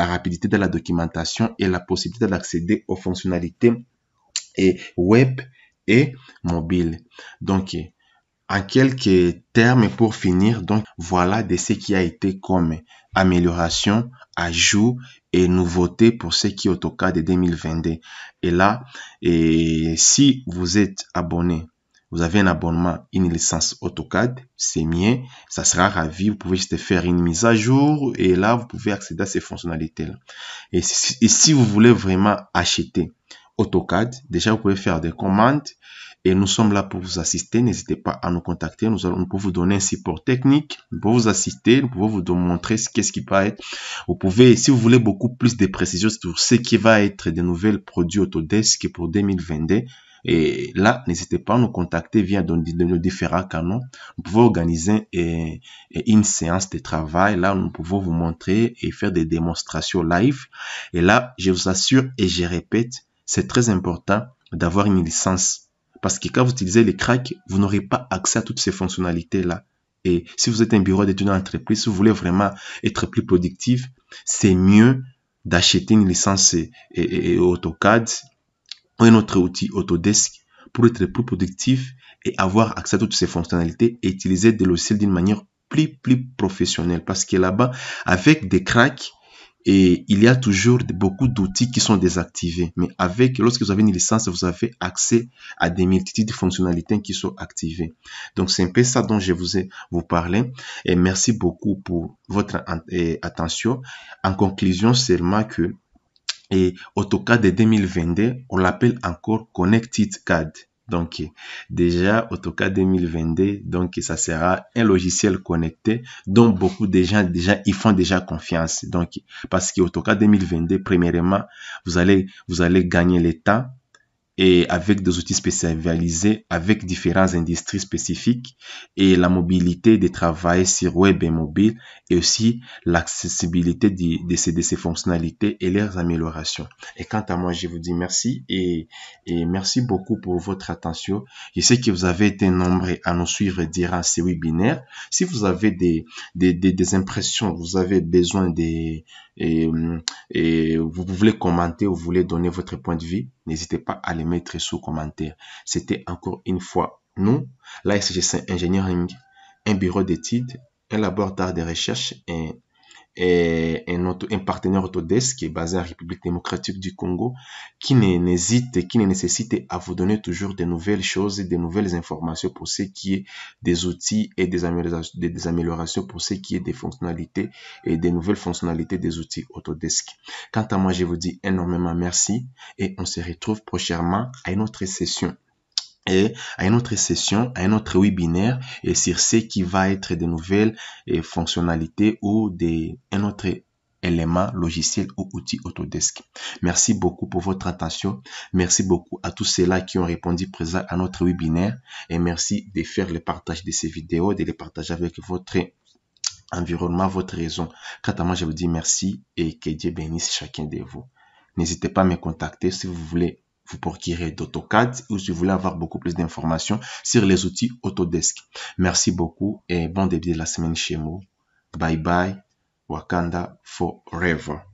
Speaker 1: rapidité de la documentation et la possibilité d'accéder aux fonctionnalités et web mobile. Donc, en quelques termes, pour finir, donc voilà de ce qui a été comme amélioration, ajout et nouveauté pour ce qui est AutoCAD 2022. Et là, et si vous êtes abonné, vous avez un abonnement, une licence AutoCAD, c'est mieux ça sera ravi, vous pouvez juste faire une mise à jour et là, vous pouvez accéder à ces fonctionnalités et si vous voulez vraiment acheter AutoCAD. Déjà, vous pouvez faire des commandes et nous sommes là pour vous assister. N'hésitez pas à nous contacter. Nous allons pour vous donner un support technique, pour vous assister, nous pouvons vous montrer ce qu'est-ce qui va être. Vous pouvez, si vous voulez beaucoup plus de précisions sur ce qui va être des nouvelles produits Autodesk pour 2022, et là, n'hésitez pas à nous contacter via nos différents canaux. Nous pouvons organiser une séance de travail. Là, nous pouvons vous montrer et faire des démonstrations live. Et là, je vous assure et je répète, c'est très important d'avoir une licence. Parce que quand vous utilisez les cracks, vous n'aurez pas accès à toutes ces fonctionnalités-là. Et si vous êtes un bureau d'études une entreprise, si vous voulez vraiment être plus productif, c'est mieux d'acheter une licence et, AutoCAD ou un autre outil Autodesk pour être plus productif et avoir accès à toutes ces fonctionnalités et utiliser des logiciels d'une manière plus, plus professionnelle. Parce que là-bas, avec des cracks, et il y a toujours beaucoup d'outils qui sont désactivés. Mais avec, lorsque vous avez une licence, vous avez accès à des multitudes de fonctionnalités qui sont activées. Donc, c'est un peu ça dont je vous ai vous parlé. Et merci beaucoup pour votre attention. En conclusion, seulement que et AutoCAD de 2022, on l'appelle encore Connected CAD. Donc, déjà, AutoCAD 2022, donc, ça sera un logiciel connecté dont beaucoup de gens, déjà, ils font déjà confiance. Donc, parce que AutoCAD 2022, premièrement, vous allez, vous allez gagner le temps avec des outils spécialisés, avec différentes industries spécifiques et la mobilité des travail sur web et mobile et aussi l'accessibilité de, ces, fonctionnalités et leurs améliorations. Et quant à moi, je vous dis merci et, merci beaucoup pour votre attention. Je sais que vous avez été nombreux à nous suivre durant ces webinaires. Si vous avez des, des, des impressions, vous avez besoin des Hum, et, vous voulez commenter, vous voulez donner votre point de vue, n'hésitez pas à les mettre sous commentaire. C'était encore une fois nous, l'ASGC Engineering, un bureau d'études, un laboratoire de recherche et et un, partenaire Autodesk qui est basé en République démocratique du Congo, qui n'hésite, qui ne nécessite à vous donner toujours de nouvelles choses et des nouvelles informations pour ce qui est des outils et des améliorations, des améliorations pour ce qui est des fonctionnalités et des nouvelles fonctionnalités des outils Autodesk. Quant à moi, je vous dis énormément merci et on se retrouve prochainement à une autre session et à une autre session, à un autre webinaire et sur ce qui va être des nouvelles fonctionnalités ou des, un autre élément logiciel ou outil Autodesk. Merci beaucoup pour votre attention. Merci beaucoup à tous ceux-là qui ont répondu présent à notre webinaire et merci de faire le partage de ces vidéos, de les partager avec votre environnement, votre raison. Quant à moi, je vous dis merci et que Dieu bénisse chacun de vous. N'hésitez pas à me contacter si vous voulez vous procurez d'AutoCAD ou si vous voulez avoir beaucoup plus d'informations sur les outils Autodesk. Merci beaucoup et bon début de la semaine chez vous. Bye bye. Wakanda forever.